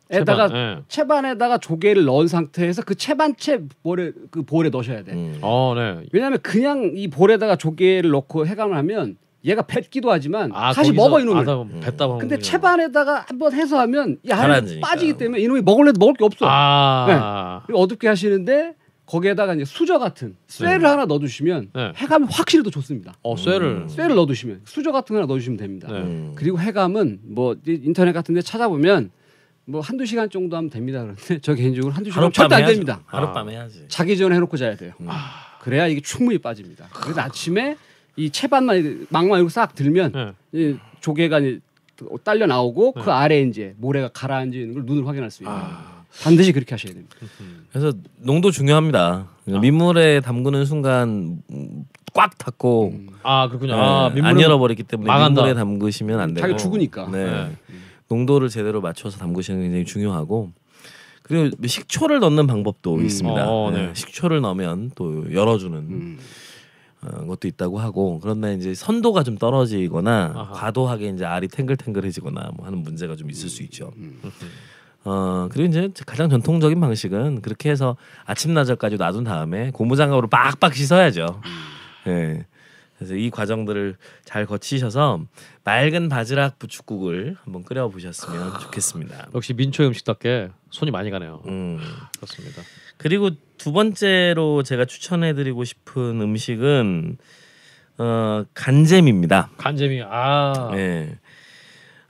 에다가 네. 채반, 채반에다가 조개를 넣은 상태에서 그 채반채 볼에 그 볼에 넣으셔야 돼. 음. 어, 네. 왜냐하면 그냥 이 볼에다가 조개를 넣고 해감을 하면 얘가 뱉기도 하지만 아, 다시 먹어 이놈을. 아, 음. 뱉다 근데 채반에다가 한번 해서 하면 이 안에 빠지기 때문에 이놈이 먹을래도 먹을 게 없어. 아~ 네. 어둡게 하시는데 거기에다가 이제 수저 같은 쇠를 네. 하나 넣어주시면 네. 해감이 확실히 더 좋습니다. 어, 쇠를 음. 쇠를 넣어주시면 수저 같은 거 하나 넣어주시면 됩니다. 네. 음. 그리고 해감은 뭐 인터넷 같은데 찾아보면 뭐 한두 시간 정도 하면 됩니다. 그런데 저 개인적으로 한두 시간 절대 안 해야죠. 됩니다. 아. 하룻밤 해야지. 자기 전에 해놓고 자야 돼요. 음. 그래야 이게 충분히 빠집니다. 그래서 아. 아침에 이 채반만 망만 이렇게 싹 들면 네. 이 조개가 딸려 나오고 네. 그 아래 이제 모래가 가라앉는 걸 눈으로 확인할 수 있는 아. 반드시 그렇게 하셔야 됩니다. 그래서 농도 중요합니다. 아. 민물에 담그는 순간 꽉 닫고 음. 아 그렇군요. 네. 아, 안 열어버리기 때문에 망한다. 민물에 담그시면 안 되고 죽으니까. 네. 네. 농도를 제대로 맞춰서 담그시는 게 굉장히 중요하고 그리고 식초를 넣는 방법도 음. 있습니다. 어, 네. 네. 식초를 넣으면 또 열어주는. 음. 어, 것도 있다고 하고 그러면 이제 선도가 좀 떨어지거나 아하. 과도하게 이제 알이 탱글탱글해지거나 뭐 하는 문제가 좀 있을 수 있죠. 음, 음. 어 그리고 이제 가장 전통적인 방식은 그렇게 해서 아침 나절까지 놔둔 다음에 고무장갑으로 빡빡 씻어야죠. 예. 네. 그래서 이 과정들을 잘 거치셔서 맑은 바지락 부추국을 한번 끓여 보셨으면 좋겠습니다. 역시 민초 음식답게 손이 많이 가네요. 음. 그렇습니다. 그리고 두 번째로 제가 추천해드리고 싶은 음식은 어, 간잼입니다간잼이 아. 네.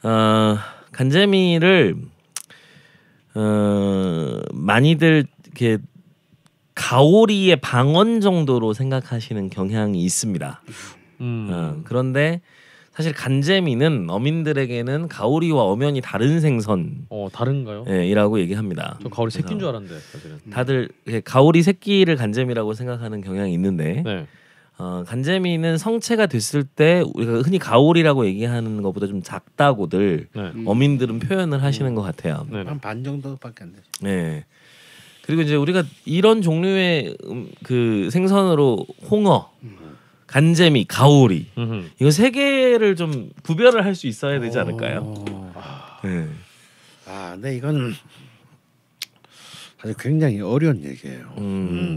어, 간잼이를 어, 많이들 이렇게 가오리의 방언 정도로 생각하시는 경향이 있습니다. 음. 어, 그런데 사실 간재미는 어민들에게는 가오리와 엄연히 다른 생선. 어 다른가요? 예, 이라고 얘기합니다. 저 가오리 새끼인 줄 알았는데 사실은. 음. 다들 가오리 새끼를 간재미라고 생각하는 경향이 있는데. 네. 어, 간재미는 성체가 됐을 때 우리가 흔히 가오리라고 얘기하는 것보다 좀 작다고들 네. 음. 어민들은 표현을 하시는 음. 것 같아요. 네. 한반 정도밖에 안 되죠. 네. 그리고 이제 우리가 이런 종류의 음, 그 생선으로 홍어, 음. 간재미, 가오리 이거 세 개를 좀 구별을 할 수 있어야 되지 않을까요? 아. 네. 아, 네 이건 사실 굉장히 어려운 얘기예요. 음.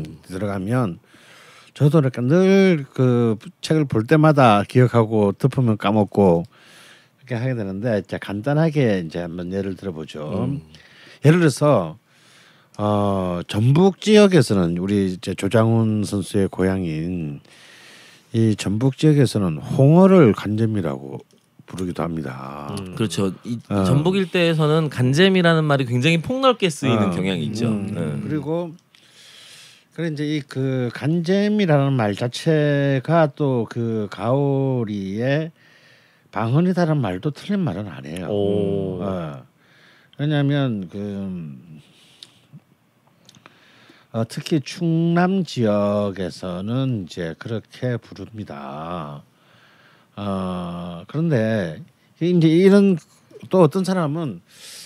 음, 들어가면 저도 그러니늘그 책을 볼 때마다 기억하고 덮으면 까먹고 이렇게 하게 되는데 이제 간단하게 이제 한번 예를 들어보죠. 음. 예를 들어서 어, 전북 지역에서는 우리 이제 조장훈 선수의 고향인 이 전북 지역에서는 홍어를 간잼이라고 부르기도 합니다. 음. 그렇죠. 어. 전북 일대에서는 간잼이라는 말이 굉장히 폭넓게 쓰이는 어. 경향이 있죠. 음. 음. 그리고 그래 이제 이 그 간잼이라는 말 자체가 또 그 가오리의 방언이다라는 말도 틀린 말은 아니에요. 어. 왜냐하면 그 어, 특히 충남 지역에서는 이제 그렇게 부릅니다. 어, 그런데 이제 이런 또 어떤 사람은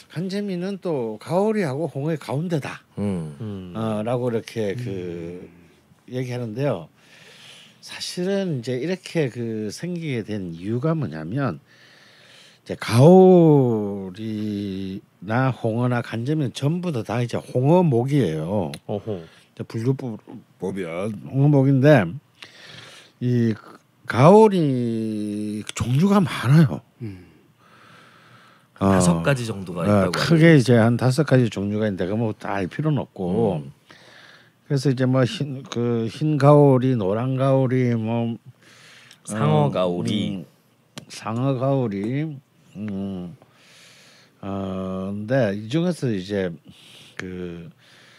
한재미는또 가오리하고 홍의 가운데다. 음. 어, 라고 이렇게 그 음. 얘기하는데요. 사실은 이제 이렇게 그 생기게 된 이유가 뭐냐면 이제 가오리나 홍어나 간재미는 전부 다, 이제 홍어목이에요. 어허. 분류법 이야 홍어목인데 이 가오리 종류가 많아요. 음. 어, 다섯 가지 정도가 어, 있다고 크게 이제 한 다섯 가지 종류가 있는데 그거 뭐다 알 필요는 없고 음. 그래서 이제 뭐흰그흰 그 가오리 노란 가오리 뭐 어, 상어 가오리 음, 상어 가오리 음, 어, 근데 이 중에서 이제 그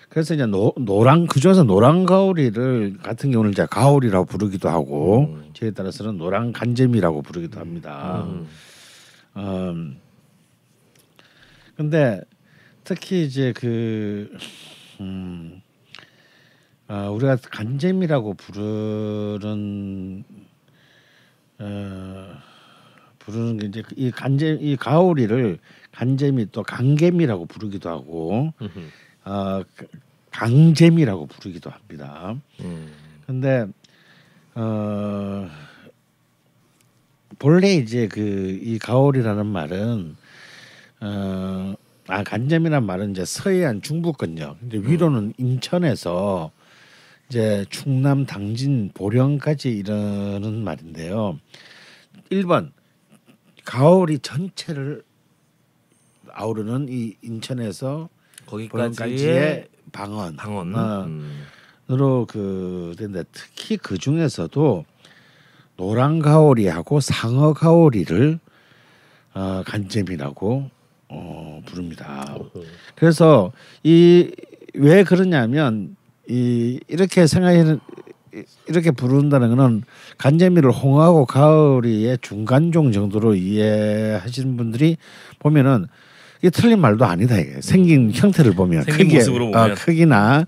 그래서 이제 노, 노랑 그 중에서 노랑 가오리를 같은 경우는 이제 가오리라고 부르기도 하고 음. 저에 따라서는 노랑 간잼이라고 부르기도 음. 합니다. 음. 음. 근데 특히 이제 그 음, 아, 우리가 간잼이라고 부르는 어, 부르는 게 이제 이 간제 이 가오리를 간제미 또 강개미라고 부르기도 하고 으흠. 어, 그 강제미라고 부르기도 합니다. 음. 근데 어 본래 이제 그 이 가오리라는 말은 어아 간제미란 말은 이제 서해안 중부권역 이제 위로는 음. 인천에서 이제 충남 당진 보령까지 이르는 말인데요. 1번 가오리 전체를 아우르는 이 인천에서 거기까지의 방언 방언 어. 음. 으로 그 근데 특히 그 중에서도 노랑 가오리하고 상어 가오리를 어, 간잼이라고 어, 부릅니다. 그래서 이 왜 그러냐면 이 이렇게 생각해 이렇게 부른다는 거는 간재미를 홍하고 가을이의 중간종 정도로 이해하시는 분들이 보면은 이게 틀린 말도 아니다 이게 생긴 음. 형태를 보면 생긴 크기 모습으로 어, 보면 어, 크기나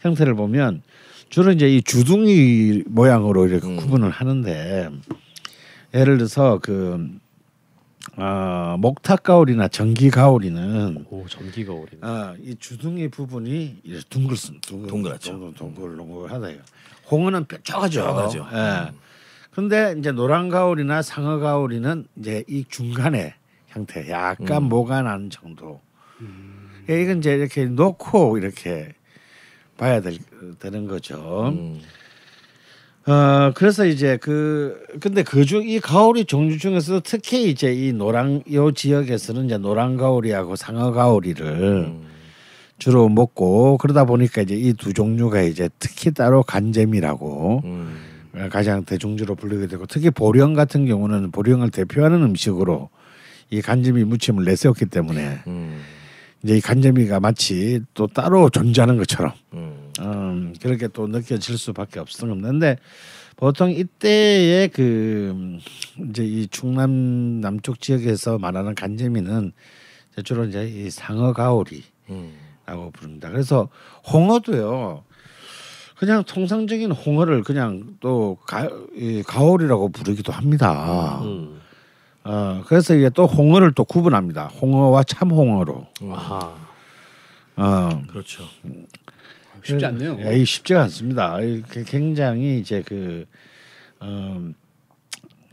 형태를 보면 주로 이제 이 주둥이 모양으로 이렇게 음. 구분을 하는데 예를 들어서 그 어, 목탁가오리나 전기가오리는 오 전기가오리 어, 이 주둥이 부분이 이렇게 둥글순 둥글, 동그랗죠 동글 동글하다요 홍어는 뾰족하죠. 뾰족하죠. 예. 그런데 이제 노란 가오리나 상어 가오리는 이제 이 중간에 형태 약간 음. 모가 나는 정도. 음. 예, 이건 이제 이렇게 놓고 이렇게 봐야 될, 되는 거죠. 음. 어 그래서 이제 그 근데 그중 이 가오리 종류 중에서도 특히 이제 이 노랑 요 지역에서는 이제 노랑 가오리하고 상어 가오리를 음. 주로 먹고 그러다 보니까 이제 이 두 종류가 이제 특히 따로 간잼이라고 음. 가장 대중주로 불리게 되고 특히 보령 같은 경우는 보령을 대표하는 음식으로 이 간잼이 무침을 내세웠기 때문에 음. 이제 이 간잼이가 마치 또 따로 존재하는 것처럼 음. 음 그렇게 또 느껴질 수밖에 없었는데 보통 이때의 그 음, 이제 이 충남 남쪽 지역에서 말하는 간잼이는 주로 이제 이 상어 가오리 음. 라고 부릅니다. 그래서 홍어도요. 그냥 통상적인 홍어를 그냥 또 가, 이, 가오리라고 부르기도 합니다. 음. 어, 그래서 이게 또 홍어를 또 구분합니다. 홍어와 참홍어로. 와. 어. 그렇죠. 쉽지 않네요. 에이, 예, 쉽지가 않습니다. 굉장히 이제 그, 음,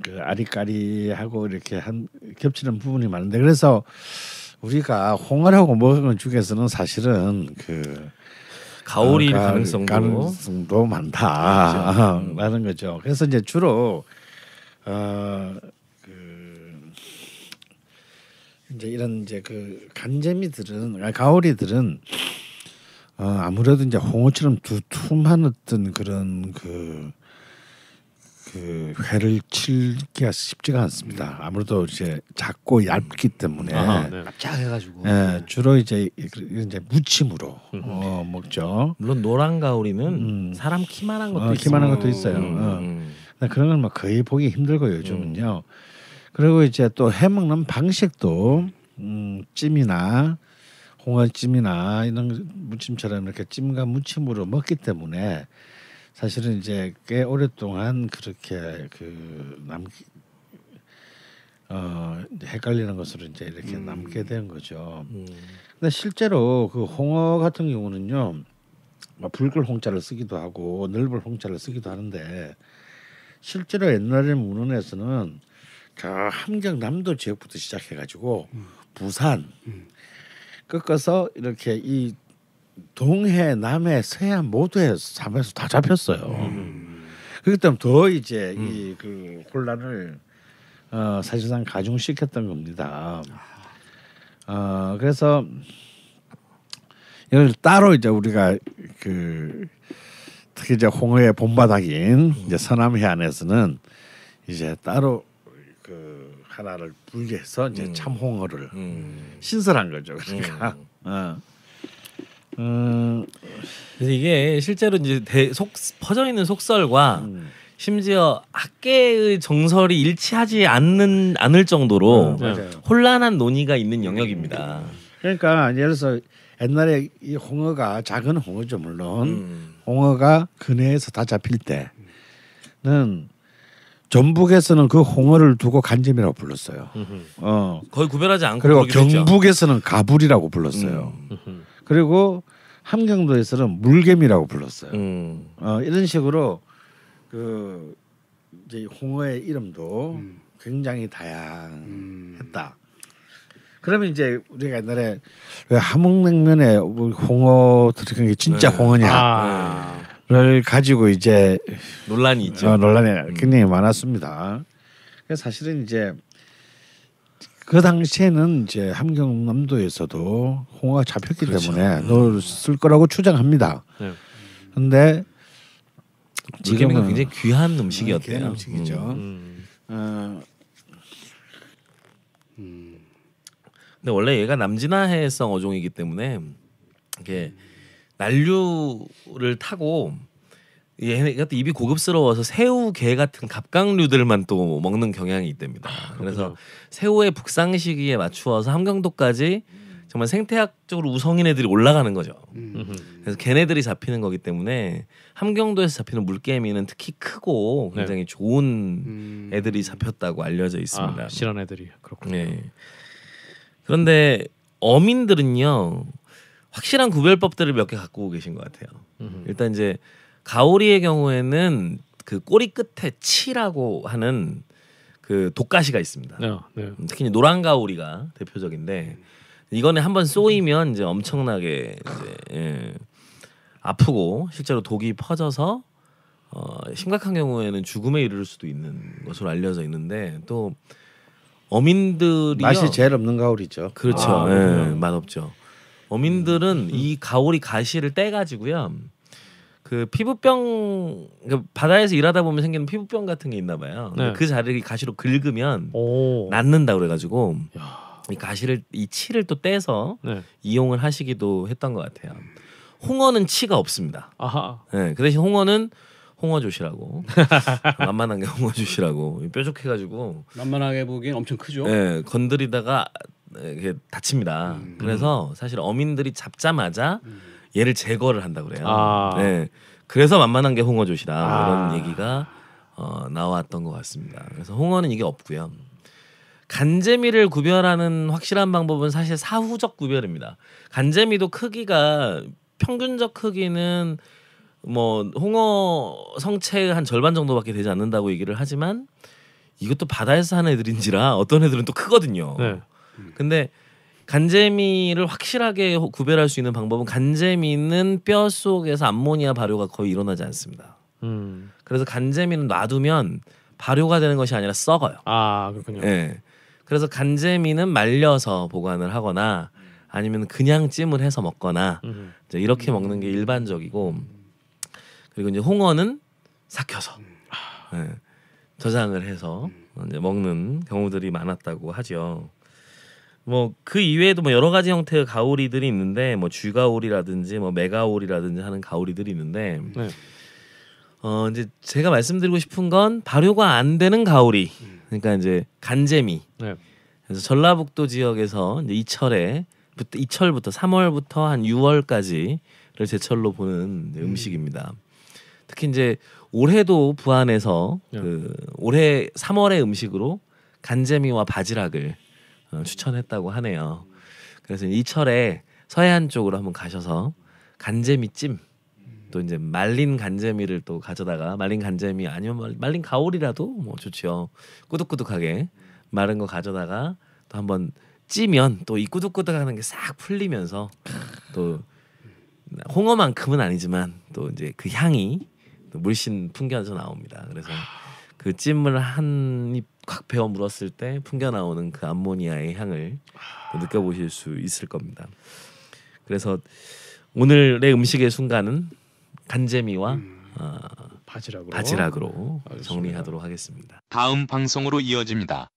그 아리까리하고 이렇게 한 겹치는 부분이 많은데 그래서 우리가 홍어라고 먹은 것 중에서는 사실은 그 가오리 어, 가능성도. 가능성도 많다라는 그렇죠. 거죠. 그래서 이제 주로 어, 그 이제 이런 이제 그 간재미들은 아, 가오리들은 어, 아무래도 이제 홍어처럼 두툼한 어떤 그런 그그 회를 칠기가 쉽지가 않습니다. 음. 아무래도 이제 작고 얇기 때문에 납작해가지고 네. 네. 예, 주로 이제 이제 무침으로 음. 어, 먹죠. 물론 노란 가을이면 음. 사람 키만한 것도 어, 있어요. 키만한 것도 있어요. 음. 어. 음, 그런 건막 거의 보기 힘들고 요즘은요. 요 그리고 이제 또 해먹는 방식도 음, 찜이나 홍어찜이나 이런 무침처럼 이렇게 찜과 무침으로 먹기 때문에 사실은 이제 꽤 오랫동안 그렇게 그남어 헷갈리는 것으로 이제 이렇게 음. 남게 된 거죠. 음. 근데 실제로 그 홍어 같은 경우는요, 붉을 홍자를 쓰기도 하고 넓을 홍자를 쓰기도 하는데 실제로 옛날에 문헌에서는 그 함경남도 지역부터 시작해가지고 음. 부산 끝어서 음. 이렇게 이 동해, 남해, 서해안 모두에 잡에서 다 잡혔어요. 음. 그렇기 때문에 더 이제 음. 이그 혼란을 어, 사실상 가중시켰던 겁니다. 아. 어, 그래서 이걸 따로 이제 우리가 그 특히 이제 홍해의 본바닥인 이제 서남 해안에서는 이제 따로 그 하나를 불게 해서 이제 음. 참홍어를 음. 신설한 거죠. 그러니까. 음. 어. 음, 그래 이게 실제로 이제 대, 속 퍼져 있는 속설과 음. 심지어 학계의 정설이 일치하지 않는 않을 정도로 음, 혼란한 논의가 있는 영역입니다. 그러니까 예를 들어서 옛날에 이 홍어가 작은 홍어죠 물론 음. 홍어가 근해에서 다 잡힐 때는 전북에서는 그 홍어를 두고 간지미라고 불렀어요. 어 거의 구별하지 않고 그리고 경북에서는 가불이라고 불렀어요. 음. 그리고 함경도에서는 물개미라고 불렀어요. 음. 어, 이런 식으로 그 이제 홍어의 이름도 음. 굉장히 다양했다. 음. 그러면 이제 우리가 옛날에 왜 함흥냉면에 뭐 홍어 들어간 게 진짜 네. 홍어냐? 아. 를 가지고 이제 논란이 있죠. 어, 논란이 음. 굉장히 많았습니다. 사실은 이제 그 당시에는 이제 함경남도에서도 홍어가 잡혔기 그렇죠. 때문에 넣었을 음. 거라고 추정합니다. 그런데 네. 지금은 굉장히 귀한 음, 음식이었대요. 귀한 음식이죠. 음. 음. 어. 음. 근데 원래 얘가 남진화해성 어종이기 때문에 이게 난류를 타고 얘네가 예, 또 입이 고급스러워서 새우, 게 같은 갑각류들만 또 먹는 경향이 있답니다. 아, 그래서 새우의 북상 시기에 맞추어서 함경도까지 음. 정말 생태학적으로 우성인 애들이 올라가는 거죠. 음. 그래서 걔네들이 잡히는 거기 때문에 함경도에서 잡히는 물개미는 특히 크고 네. 굉장히 네. 좋은 음. 애들이 잡혔다고 알려져 있습니다. 아, 실한 애들이 그렇군요. 네. 그런데 어민들은요 확실한 구별법들을 몇 개 갖고 계신 것 같아요. 음 일단 이제 가오리의 경우에는 그 꼬리 끝에 치라고 하는 그 독가시가 있습니다. 네, 네. 특히 노란 가오리가 대표적인데 이거는 한번 쏘이면 이제 엄청나게 이제 예, 아프고 실제로 독이 퍼져서 어, 심각한 경우에는 죽음에 이르를 수도 있는 것으로 알려져 있는데 또 어민들이 맛이 제일 없는 가오리죠. 그렇죠. 아, 예, 맛없죠. 어민들은 음. 이 가오리 가시를 떼 가지고요. 그 피부병 그 바다에서 일하다 보면 생기는 피부병 같은 게 있나 봐요. 네. 그 자리를 가시로 긁으면 낫는다 그래가지고 야. 이 가시를 이 치를 또 떼서 네. 이용을 하시기도 했던 것 같아요. 홍어는 치가 없습니다. 아하. 네, 그 대신 홍어는 홍어조시라고 만만한게 홍어조시라고 뾰족해가지고 만만하게 보기엔 엄청 크죠. 네, 건드리다가 이렇게 다칩니다. 음. 그래서 사실 어민들이 잡자마자 음. 얘를 제거를 한다 그래요. 아. 네. 그래서 만만한 게 홍어조시다 아. 이런 얘기가 어, 나왔던 것 같습니다. 그래서 홍어는 이게 없고요. 간재미를 구별하는 확실한 방법은 사실 사후적 구별입니다. 간재미도 크기가 평균적 크기는 뭐 홍어 성체 한 절반 정도밖에 되지 않는다고 얘기를 하지만 이것도 바다에서 사는 애들인지라 어떤 애들은 또 크거든요. 네. 근데 간재미를 확실하게 구별할 수 있는 방법은 간재미는 뼈 속에서 암모니아 발효가 거의 일어나지 않습니다. 음. 그래서 간재미는 놔두면 발효가 되는 것이 아니라 썩어요. 아 그렇군요. 네. 그래서 간재미는 말려서 보관을 하거나 아니면 그냥 찜을 해서 먹거나 이제 이렇게 먹는 게 일반적이고 그리고 이제 홍어는 삭혀서 네. 저장을 해서 이제 먹는 경우들이 많았다고 하죠. 뭐그 이외에도 뭐 여러 가지 형태의 가오리들이 있는데 뭐 쥐가오리라든지 뭐 메가오리라든지 하는 가오리들이 있는데 네. 어 이제 제가 말씀드리고 싶은 건 발효가 안 되는 가오리 그러니까 이제 간재미 네. 그래서 전라북도 지역에서 이제 이철에 이철부터 3월부터 한 6월까지를 제철로 보는 음. 식입니다 특히 이제 올해도 부안에서 네. 그 올해 3월의 음식으로 간재미와 바지락을 어, 추천했다고 하네요. 그래서 이 철에 서해안 쪽으로 한번 가셔서 간재미 찜. 또 이제 말린 간재미를 또 가져다가 말린 간재미 아니면 말린 가오리라도 뭐좋죠 꾸덕꾸덕하게 마른 거 가져다가 또 한번 찌면 또 이 꾸덕꾸덕하는 게 싹 풀리면서 또 홍어만큼은 아니지만 또 이제 그 향이 또 물씬 풍겨서 나옵니다. 그래서 그 찜을 한입 콱 베어 물었을 때 풍겨 나오는 그 암모니아의 향을 느껴보실 수 있을 겁니다. 그래서 오늘의 음식의 순간은 간재미와 음... 어, 바지락으로, 바지락으로 정리하도록 하겠습니다. 다음 방송으로 이어집니다.